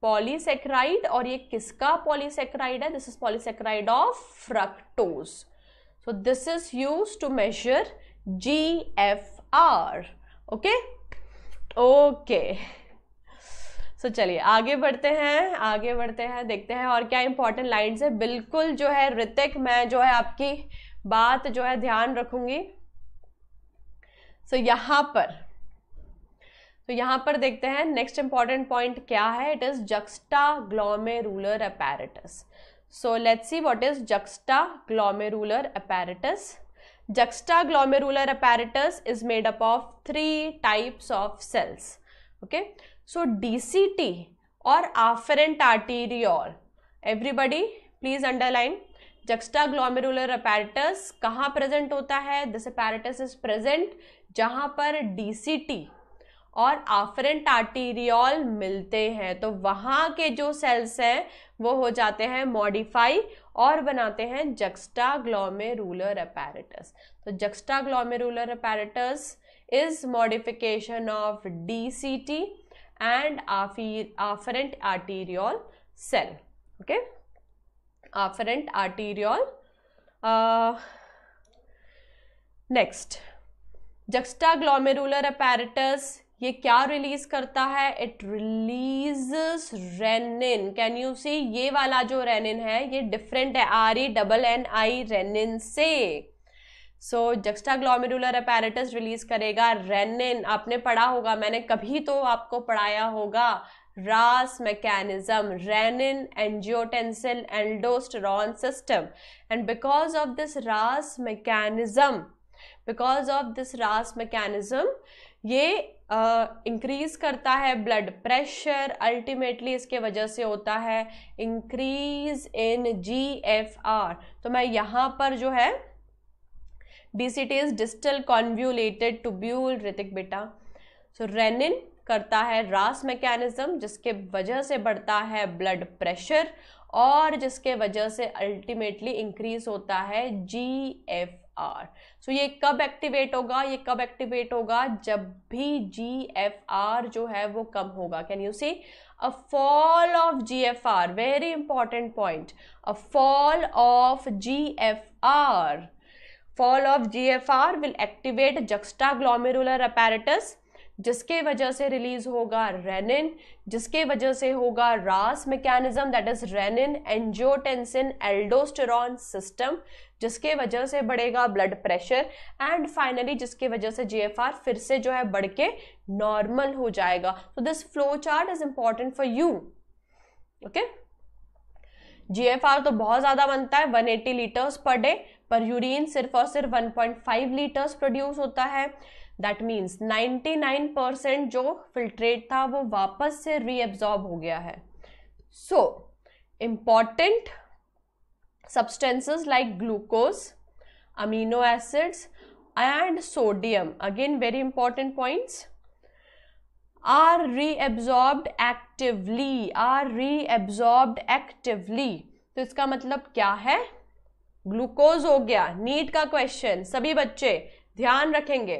polysaccharide और ये किसका पॉलीसेक्राइड है this is polysaccharide of fructose so this is use to measure G F R okay okay so चलिए आगे बढ़ते हैं आगे बढ़ते हैं देखते हैं और क्या इंपॉर्टेंट लाइन्स है बिल्कुल जो है ऋतिक मैं जो है आपकी बात जो है ध्यान रखूंगी सो so, यहां पर तो so, पर देखते हैं नेक्स्ट इंपॉर्टेंट पॉइंट क्या है it is juxtaglomerular apparatus so let's see what is juxtaglomerular apparatus juxtaglomerular apparatus is made up of three types of cells okay so DCT और afferent arteriole everybody please underline juxtaglomerular apparatus कहाँ present होता है this apparatus is present जहाँ पर DCT और आफरेंट arteriole मिलते हैं तो वहाँ के जो सेल्स हैं वो हो जाते हैं मॉडिफाई और बनाते हैं जक्स्टा ग्लोमेरुलर अपैरेटस तो juxtaglomerular apparatus is modification of DCT and afferent arteriole cell okay afferent arteriole next juxta juxtaglomerular apparatus ये क्या रिलीज करता है it release renin can you see ये वाला जो रेनिन है ये डिफरेंट है R E double N I renin से सो जक्स्टा ग्लोमेरुलर अपेरेटिस रिलीज करेगा रेनिन आपने पढ़ा होगा मैंने कभी तो आपको पढ़ाया होगा RAAS mechanism renin angiotensin aldosterone system and because of this RAAS mechanism because of this RAAS mechanism ये इंक्रीज uh, करता है ब्लड प्रेशर अल्टीमेटली इसके वजह से होता है increase in G F R तो मैं यहाँ पर जो है C is distal convoluted tubule Hrithik बेटा सो रेनिन करता है रास मैकेनिज्म जिसके वजह से बढ़ता है ब्लड प्रेशर और जिसके वजह से अल्टीमेटली इंक्रीज होता है जी एफ आर सो ये कब एक्टिवेट होगा ये कब एक्टिवेट होगा जब भी जी एफ आर जो है वो कम होगा can you see a fall of G F R very important point a fall of G F R fall of G F R will activate juxtaglomerular apparatus जिसके वजह से रिलीज होगा rennin जिसके वजह से होगा RAAS mechanism that is renin angiotensin aldosterone system जिसके वजह से बढ़ेगा ब्लड प्रेशर एंड फाइनली जिसके वजह से आर फिर से जो है बढ़ के नॉर्मल हो जाएगा तो this flow chart is important for you okay आर तो बहुत ज्यादा बनता है एटी लीटर्स पर डे पर यूरिन सिर्फ और सिर्फ 1.5 लीटर्स प्रोड्यूस होता है दैट मीन्स 99 परसेंट जो फिल्ट्रेट था वो वापस से रीअब्जॉर्ब हो गया है so important substances like glucose amino acids and sodium again very important points are reabsorbed actively are reabsorbed actively तो इसका मतलब क्या है ग्लूकोज हो गया नीट का क्वेश्चन सभी बच्चे ध्यान रखेंगे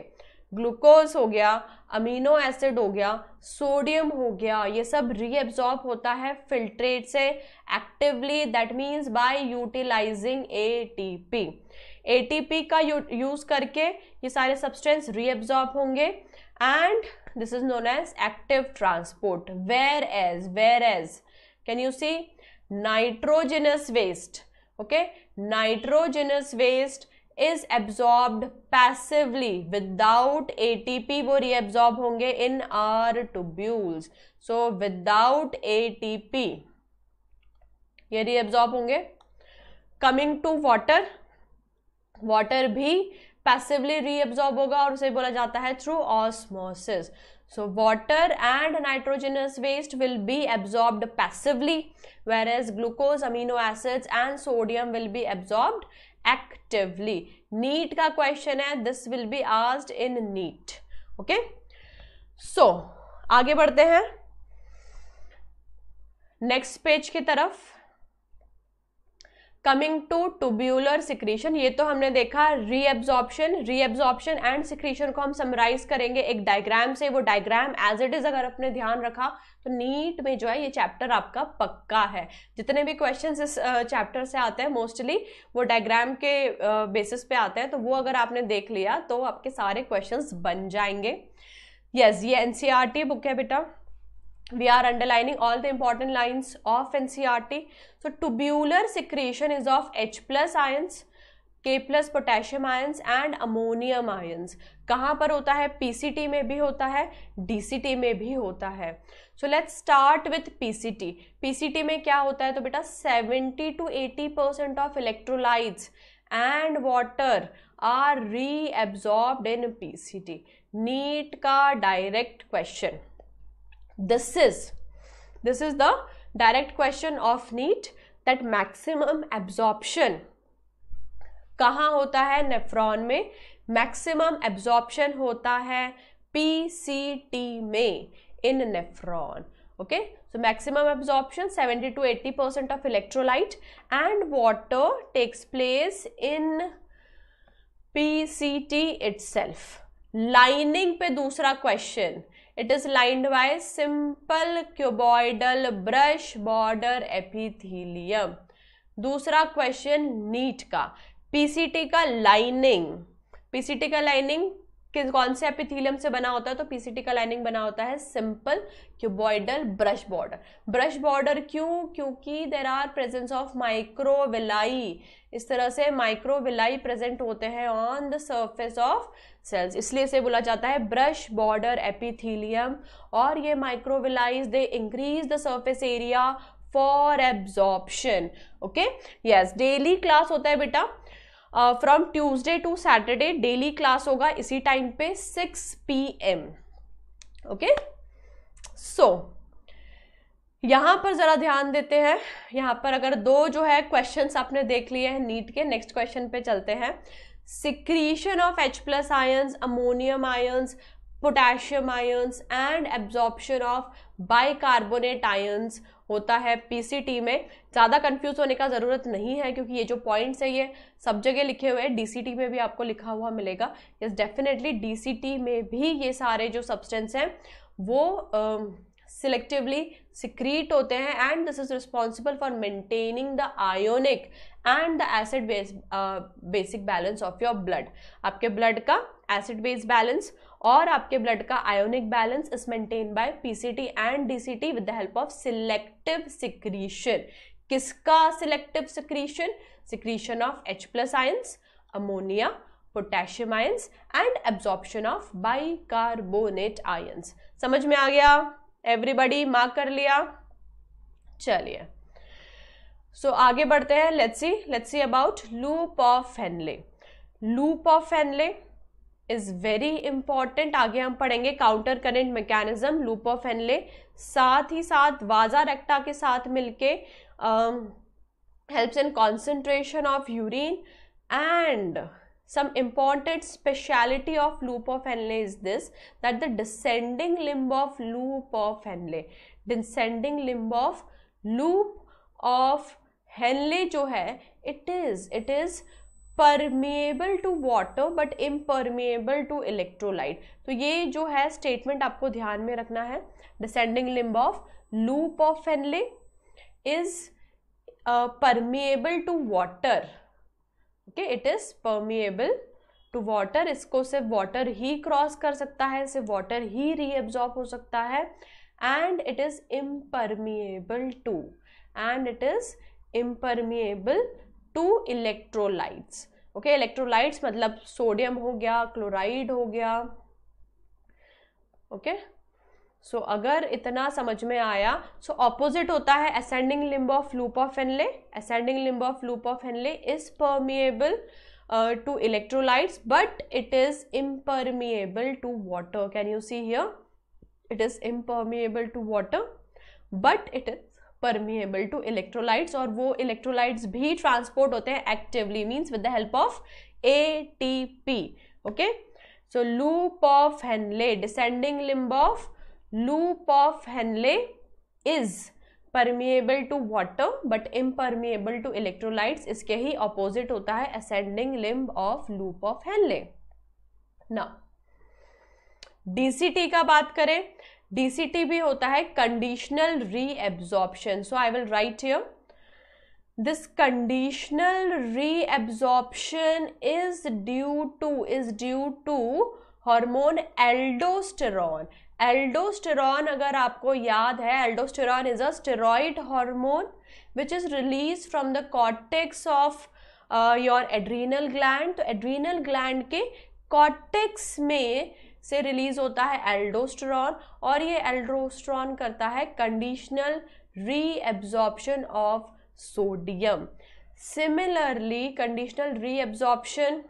ग्लूकोज हो गया अमीनो एसिड हो गया सोडियम हो गया ये सब रीअब्जॉर्ब होता है फिल्ट्रेट से actively that means by utilising ATP ATP का यूज करके ये सारे सब्सटेंस रीअब्जॉर्ब होंगे and this is known as active transport whereas whereas can you see nitrogenous waste okay nitrogenous waste is absorbed passively without A T P वो reabsorb होंगे in our tubules so without A T P ये reabsorb होंगे coming to water water भी passively reabsorb होगा और उसे बोला जाता है through osmosis so water and nitrogenous waste will be absorbed passively whereas glucose amino acid and sodium will be absorbed actively NEET का क्वेश्चन है this will be asked in NEET okay so आगे बढ़ते हैं next page की तरफ coming to टूब्यूलर secretion ये तो हमने देखा रीएब्जॉर्प्शन रीएब्जॉर्प्शन एंड सिक्रीशन को हम समराइज करेंगे एक डायग्राम से वो डायग्राम एज इट इज अगर अपने ध्यान रखा तो नीट में जो है ये चैप्टर आपका पक्का है जितने भी क्वेश्चन इस चैप्टर से आते हैं मोस्टली वो डायग्राम के बेसिस पे आते हैं तो वो अगर आपने देख लिया तो आपके सारे क्वेश्चन बन जाएंगे यस yes, ये एन बुक e है बेटा we are underlining all the important lines of ncrt e so tubular secretion is of h plus ions के plus potassium ions and ammonium ions कहाँ पर होता है पी सी टी में भी होता है डी सी टी में भी होता है so let's start with P P C T C T में क्या होता है तो बेटा seventy two eighty percent of electrolytes and water are reabsorb in P C T NEET का direct question this is this is the direct question of NEET that maximum absorption कहाँ होता है नेफ्रॉन में maximum absorption होता है P C T में in nephron okay so maximum absorption seventy two eighty percent of electrolyte and water takes place in P C T its self lining पे दूसरा question it is lined by simple cuboidal brush border epithelium दूसरा question NEET का PCT का lining PCT का lining किस कौन से epithelium से बना होता है तो पीसीटी का लाइनिंग बना होता है simple cuboidal brush border brush border क्यों क्योंकि there are presence of microvilli इस तरह से माइक्रोविलाई प्रेजेंट होते हैं on the surface of cells इसलिए इसे बोला जाता है ब्रश बॉर्डर एपिथीलियम और ये microvillis they increase the surface area for absorption okay yes daily class होता है बेटा from Tuesday to Saturday daily class होगा इसी टाइम पे 6 पी एम ओके सो यहां पर ज़रा ध्यान देते हैं यहां पर अगर दो जो है क्वेश्चंस आपने देख लिए हैं नीट के नेक्स्ट क्वेश्चन पे चलते हैं secretion of H plus ions ammonium ions potassium ions and absorption of bicarbonate ions होता है पीसीटी में ज़्यादा कंफ्यूज होने का ज़रूरत नहीं है क्योंकि ये जो पॉइंट्स है ये सब जगह लिखे हुए हैं डीसीटी में भी आपको लिखा हुआ मिलेगा यस डेफिनेटली डीसीटी में भी ये सारे जो सब्सटेंस हैं वो सिलेक्टिवली um, सिक्रीट होते हैं and this is responsible for maintaining the ionic and the acid base basic balance of your blood आपके ब्लड का एसिड बेस बैलेंस और आपके ब्लड का ionic balance is maintain by PCT and DCT with the help of selective secretion किसका selective secretion secretion of H plus ions ammonia potassium ions and absorption of bicarbonate ions समझ में आ गया everybody mark कर लिया चलिए सो so, आगे बढ़ते हैं let's see let's see about loop of Henle loop of Henle is very important आगे हम पढ़ेंगे counter current mechanism loop of Henle साथ ही साथ वाजा रेक्टा के साथ मिलके helps in concentration of urine and some important speciality of loop of Henle is this that the descending limb of loop of Henle descending limb of loop of Henle जो है it is it is permeable to water but impermeable to electrolyte तो ये जो है statement आपको ध्यान में रखना है descending limb of loop of Henle is permeable to water okay it is permeable to water इसको सिर्फ वाटर ही क्रॉस कर सकता है सिर्फ वाटर ही रीअब्जॉर्ब हो सकता है and it is impermeable to and it is impermeable to electrolytes okay electrolytes मतलब सोडियम हो गया क्लोराइड हो गया ओके okay? सो so, अगर इतना समझ में आया सो so ऑपोजिट होता है ascending limb of loop of Henle ascending limb of loop of Henle is permeable to electrolytes but it is impermeable to water can you see here it is impermeable to water but it is permeable to electrolytes और वो electrolytes भी transport होते हैं actively means with the help of A T P okay so loop of Henle descending limb of loop of Henle is permeable to water but impermeable to electrolytes इसके ही opposite होता है ascending limb of loop of Henle ना DCT का बात करें DCT भी होता है conditional reabsorption so I will write here this conditional reabsorption is due to is due to hormone aldosterone aldosterone अगर आपको याद है aldosterone is a steroid hormone which is release from the cortex of your adrenal gland तो adrenal gland के cortex में से release होता है एल्डोस्ट्रॉन और ये एल्डोस्ट्रॉन करता है conditional reabsorption of sodium similarly conditional reabsorption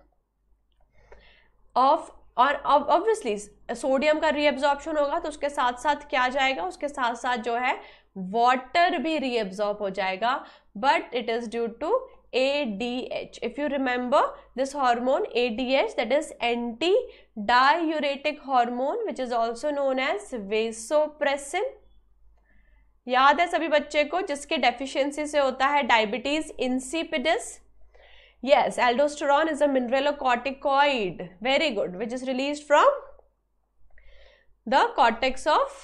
of और अब ऑब्वियसली सोडियम का रीएब्जॉर्प्शन होगा तो उसके साथ साथ क्या जाएगा उसके साथ साथ जो है वाटर भी रीएब्जॉर्ब हो जाएगा but it is due to ADH. If you remember this hormone ADH that is anti-diuretic hormone which is also known as vasopressin. याद है सभी बच्चे को जिसके डेफिशिएंसी से होता है diabetes insipidus yes aldosterone is a mineralocorticoid very good which is released from the cortex of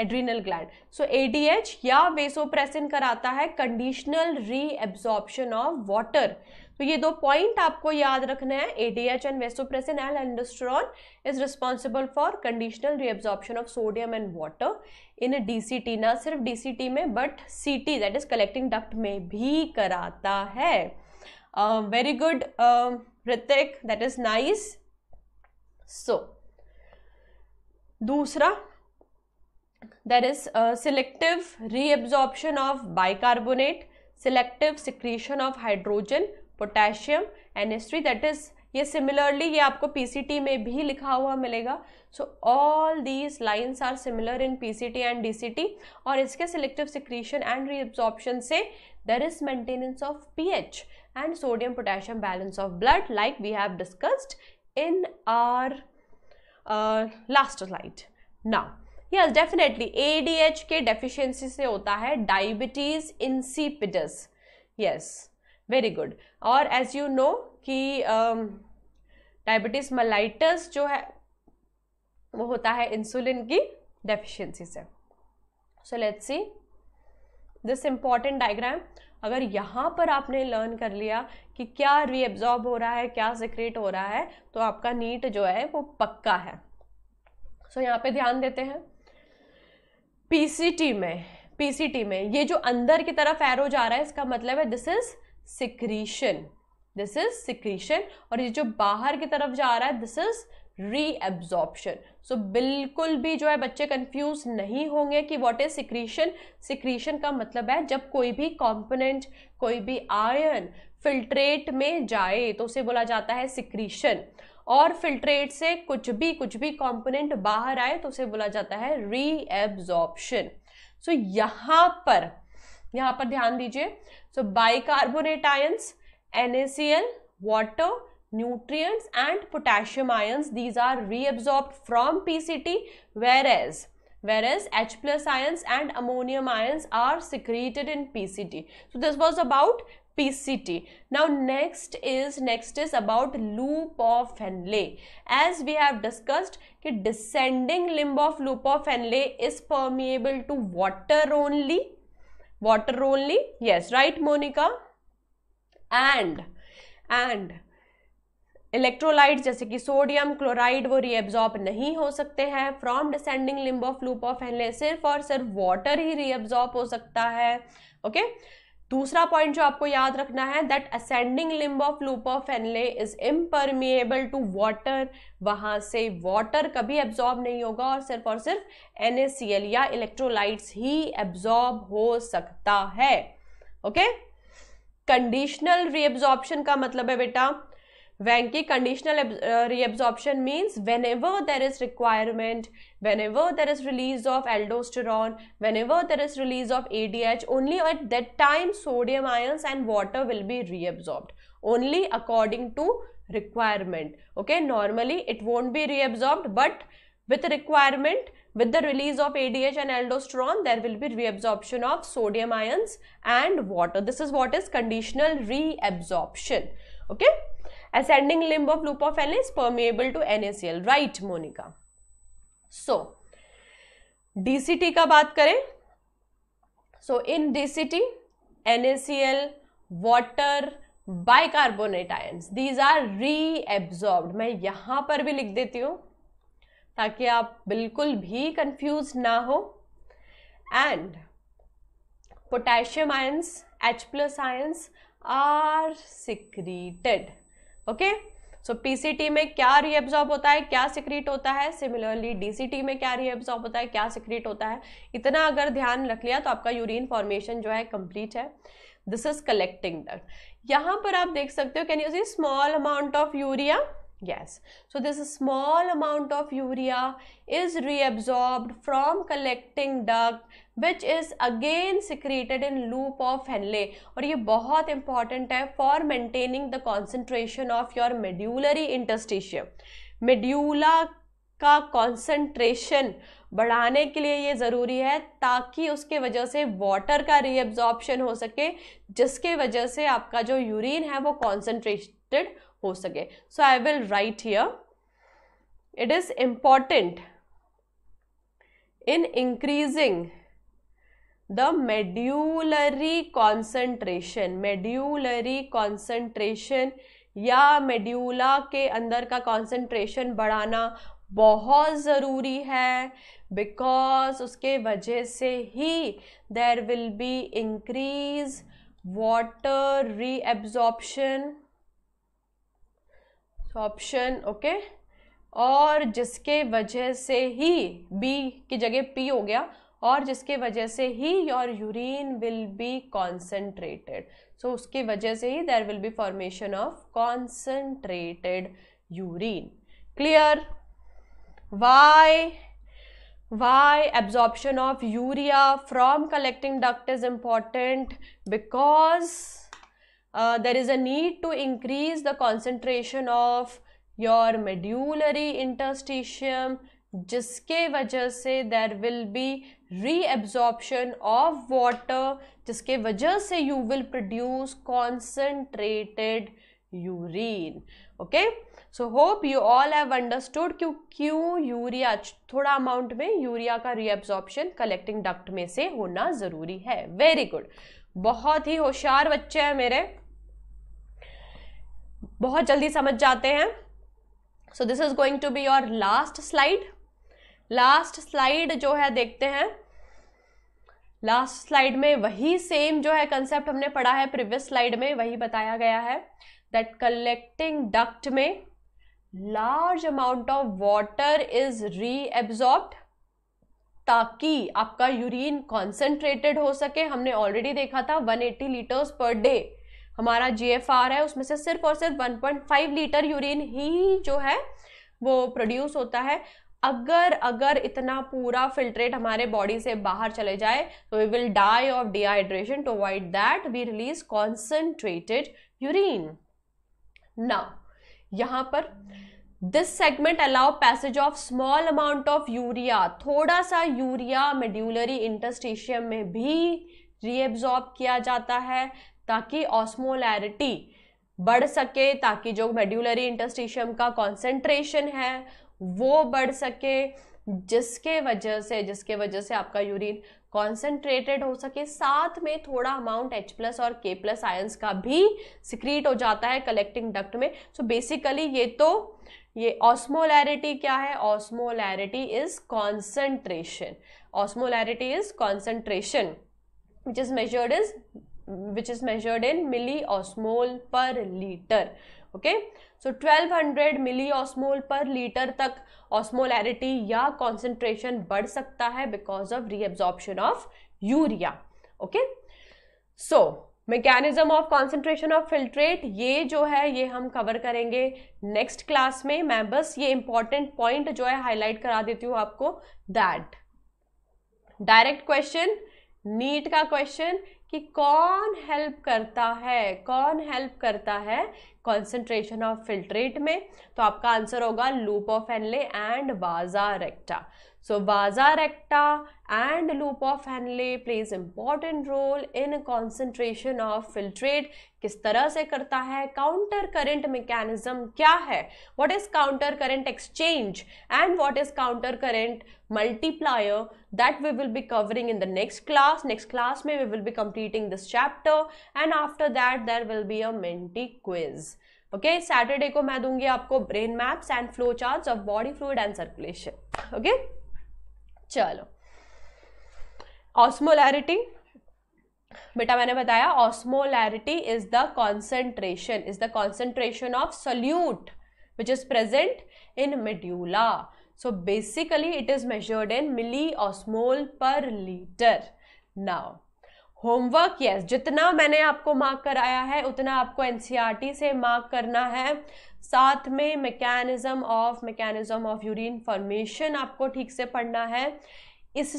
adrenal gland so ADH या वेसोप्रेसिन कराता है कंडीशनल रीएब्जॉर्प्शन ऑफ वाटर तो ये दो पॉइंट आपको याद रखना है ADH and vasopressin and aldosterone is responsible for conditional reabsorption of sodium and water in DCT ना सिर्फ डीसीटी में बट सीटी दैट इज कलेक्टिंग डक्ट में भी कराता है very good Hrithik that is nice so दूसरा there is selective selective of of bicarbonate selective secretion of hydrogen potassium ns3 that is ये सिमिलरली ये आपको पीसीटी में भी लिखा हुआ मिलेगा so all these lines are similar in PCT and DCT और इसके सिलेक्टिव सिक्रीशन एंड रीअब्जॉर्बशन से there is maintenance of pH and sodium potassium balance of blood like we have discussed in are last light now yes definitely A D H के deficiency से होता है diabetes insipidus yes very good और as you know कि diabetes um, mellitus जो है वो होता है इंसुलिन की डेफिशियंसी से so let's see this important diagram अगर यहाँ पर आपने लर्न कर लिया कि क्या रीअब्जॉर्ब हो रहा है क्या सिक्रेट हो रहा है तो आपका नीट जो है वो पक्का है सो so, यहाँ पे ध्यान देते हैं पीसीटी में पीसीटी में ये जो अंदर की तरफ एरो जा रहा है इसका मतलब है this is secretion this is secretion और ये जो बाहर की तरफ जा रहा है दिस इज रीएब्जॉर्प्शन सो बिल्कुल भी जो है बच्चे कंफ्यूज नहीं होंगे कि व्हाट इज सिक्रीशन सिक्रीशन का मतलब है जब कोई भी कंपोनेंट कोई भी आयन फिल्ट्रेट में जाए तो उसे बोला जाता है सिक्रीशन और फिल्ट्रेट से कुछ भी कुछ भी कंपोनेंट बाहर आए तो उसे बोला जाता है रीएब्जॉर्प्शन सो so, यहाँ पर यहाँ पर ध्यान दीजिए so bicarbonate ions NaCl water nutrients and potassium ions these are reabsorbed from PCT whereas whereas H plus ions and ammonium ions are secreted in PCT. So this was about PCT. Now next is next is about loop of Henle. As we have discussed, the descending limb of loop of Henle is permeable to water only. Water only. Yes, right, Monica. And and electrolyte जैसे कि sodium chloride वो reabsorb नहीं हो सकते हैं from descending limb of loop of Henle सिर्फ और सिर्फ वाटर ही रीअब्जॉर्ब हो सकता है ओके okay? दूसरा पॉइंट जो आपको याद रखना है that ascending limb of loop of Henle is impermeable to water वहां से वाटर कभी एब्जॉर्ब नहीं होगा और सिर्फ और सिर्फ एन या इलेक्ट्रोलाइट्स ही एब्जॉर्ब हो सकता है ओके कंडीशनल रीअब्जॉर्प्शन का मतलब है बेटा Wanke conditional uh, reabsorption means whenever there is requirement, whenever there is release of aldosterone, whenever there is release of ADH, only at that time sodium ions and water will be reabsorbed. Only according to requirement. Okay, normally it won't be reabsorbed but with requirement, with the release of ADH and aldosterone, there will be reabsorption of sodium ions and water. This is what is conditional reabsorption. Okay. ascending limb of loop of LN is permeable to NaCl right Monica so DCT का बात करें so in DCT NaCl water bicarbonate ions these are reabsorbed मैं यहां पर भी लिख देती हूँ ताकि आप बिल्कुल भी कंफ्यूज ना हो and potassium ions H plus ions are secreted okay so PCT में क्या रीएब्जॉर्ब होता है क्या सिक्रीट होता है सिमिलरली डीसीटी में क्या रीएब्जॉर्ब होता है क्या सिक्रीट होता है इतना अगर ध्यान रख लिया तो आपका यूरिन फॉर्मेशन जो है कंप्लीट है दिस इज कलेक्टिंग दट यहां पर आप देख सकते हो can you see small amount of urea Yes, so this small amount of urea is reabsorbed from collecting duct which is again secreted in loop of Henle और ये बहुत important है for maintaining the concentration of your medullary interstitium. Medulla का concentration बढ़ाने के लिए ये ज़रूरी है ताकि उसके वजह से वाटर का रीअब्जॉर्प्शन हो सके जिसके वजह से आपका जो यूरिन है वो कॉन्सेंट्रेटेड हो सके so I will write here it is important in increasing the medullary concentration medullary concentration या मेड्यूला के अंदर का कॉन्सेंट्रेशन बढ़ाना बहुत ज़रूरी है बिकॉज उसके वजह से ही there will be increase water reabsorption option okay और जिसके वजह से ही बी की जगह पी हो गया और जिसके वजह से ही your urine will be concentrated so उसकी वजह से ही there will be formation of concentrated urine clear why why absorption of urea from collecting duct is important because there is a need to increase the concentration of your medullary medullary जिसके वजह से there will be reabsorption of water जिसके वजह से you will produce concentrated urine okay so hope you all have understood क्यों क्यों urea थोड़ा amount में यूरिया का रीएब्जॉर्प्शन कलेक्टिंग डक्ट में से होना ज़रूरी है वेरी गुड बहुत ही होशियार बच्चे हैं मेरे बहुत जल्दी समझ जाते हैं so this is going to be your last slide last slide जो है देखते हैं लास्ट स्लाइड में वही सेम जो है कंसेप्ट हमने पढ़ा है प्रीवियस स्लाइड में वही बताया गया है दैट कलेक्टिंग डक्ट में large amount of water is reabsorbed ताकि आपका यूरिन कॉन्सेंट्रेटेड हो सके हमने ऑलरेडी देखा था 180 लीटर्स पर डे हमारा जी है उसमें से सिर्फ और सिर्फ वन लीटर यूरिन ही जो है वो प्रोड्यूस होता है अगर अगर इतना पूरा फिल्ट्रेट हमारे बॉडी से बाहर चले जाए तो we will die of dehydration to avoid that we release concentrated urine ना यहाँ पर this segment allow passage of small amount of urea थोड़ा सा यूरिया मेड्यूलरी इंटस्टिशियम में भी रीएब्जॉर्ब किया जाता है ताकि ऑस्मोलैरिटी बढ़ सके ताकि जो मेड्यूलरी इंटस्टिशियम का कॉन्सेंट्रेशन है वो बढ़ सके जिसके वजह से जिसके वजह से आपका यूरिन कॉन्सेंट्रेटेड हो सके साथ में थोड़ा अमाउंट H प्लस और K प्लस आयंस का भी सिक्रीट हो जाता है कलेक्टिंग डक्ट में सो so बेसिकली ये तो ये ऑस्मोलैरिटी क्या है osmolarity is concentration osmolarity is concentration which is measured is which is measured in milliosmol per liter ओके सो 1200 मिली ऑस्मोल पर लीटर तक ऑस्मोलैरिटी या कॉन्सेंट्रेशन बढ़ सकता है because of reabsorption of urea okay so mechanism of concentration of filtrate ये जो है ये हम कवर करेंगे नेक्स्ट क्लास में मैं बस ये इंपॉर्टेंट पॉइंट जो है हाईलाइट करा देती हूँ आपको दैट डायरेक्ट क्वेश्चन नीट का क्वेश्चन कि कौन हेल्प करता है कौन हेल्प करता है कॉन्सेंट्रेशन ऑफ फिल्ट्रेट में तो आपका आंसर होगा लूप ऑफ एनले एंड वाजा recta so vasa recta and loop of Henle plays important role in concentration of filtrate किस तरह से करता है काउंटर करेंट मैकेनिज्म क्या है what is counter current exchange and what is counter current multiplier that we will be covering in the next class next class may we will be completing this chapter and after that there will be a mentee quiz okay saturday ko main dungi aapko brain maps and flow charts of body fluid and circulation okay chalo osmolarity बेटा मैंने बताया osmolarity is the concentration is the concentration of solute which is present in medulla basically it is is measured milli milliosmol per litre now homework yes जितना मैंने आपको mark कराया है उतना आपको एनसीईआरटी e से मार्क करना है साथ में mechanism of mechanism of urine formation आपको ठीक से पढ़ना है इस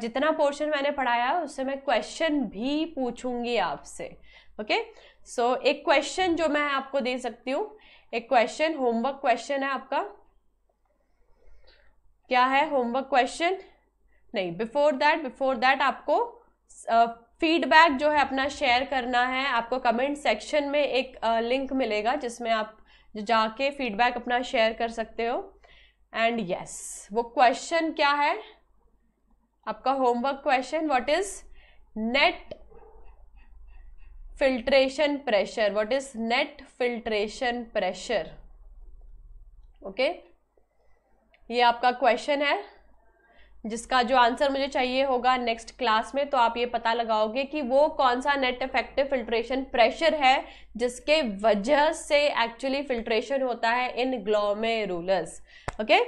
जितना पोर्शन मैंने पढ़ाया उससे मैं क्वेश्चन भी पूछूंगी आपसे ओके सो एक क्वेश्चन जो मैं आपको दे सकती हूँ एक क्वेश्चन होमवर्क क्वेश्चन है आपका क्या है होमवर्क क्वेश्चन नहीं बिफोर दैट बिफोर दैट आपको फीडबैक uh, जो है अपना शेयर करना है आपको कमेंट सेक्शन में एक लिंक uh, मिलेगा जिसमें आप जाके फीडबैक अपना शेयर कर सकते हो एंड यस yes, वो क्वेश्चन क्या है आपका homework question what is net pressure what is net filtration pressure okay okay ये आपका क्वेश्चन है जिसका जो आंसर मुझे चाहिए होगा नेक्स्ट क्लास में तो आप ये पता लगाओगे कि वो कौन सा नेट इफेक्टिव फिल्ट्रेशन प्रेशर है जिसके वजह से एक्चुअली फिल्ट्रेशन होता है in glomerulus okay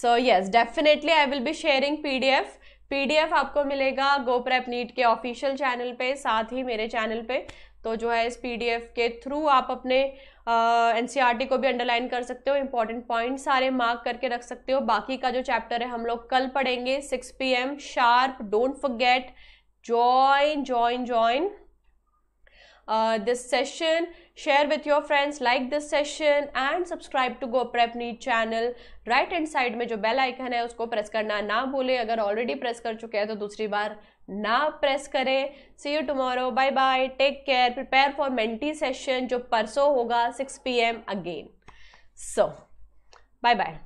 so yes definitely I will be sharing PDF PDF आपको मिलेगा गोप्रेप नीट के ऑफिशियल चैनल पे साथ ही मेरे चैनल पे तो जो है इस पी के थ्रू आप अपने एन सी आर टी को भी अंडरलाइन कर सकते हो इंपॉर्टेंट पॉइंट सारे मार्क करके रख सकते हो बाकी का जो चैप्टर है हम लोग कल पढ़ेंगे six P M sharp don't forget join join join this session share with your friends like this session and subscribe to go GoPrep NEET channel right hand side में जो बेल आइकन है उसको press करना ना भूले अगर already press कर चुके हैं तो दूसरी बार ना प्रेस करें see you tomorrow bye bye take care prepare for menti session जो परसों होगा six P M again so bye bye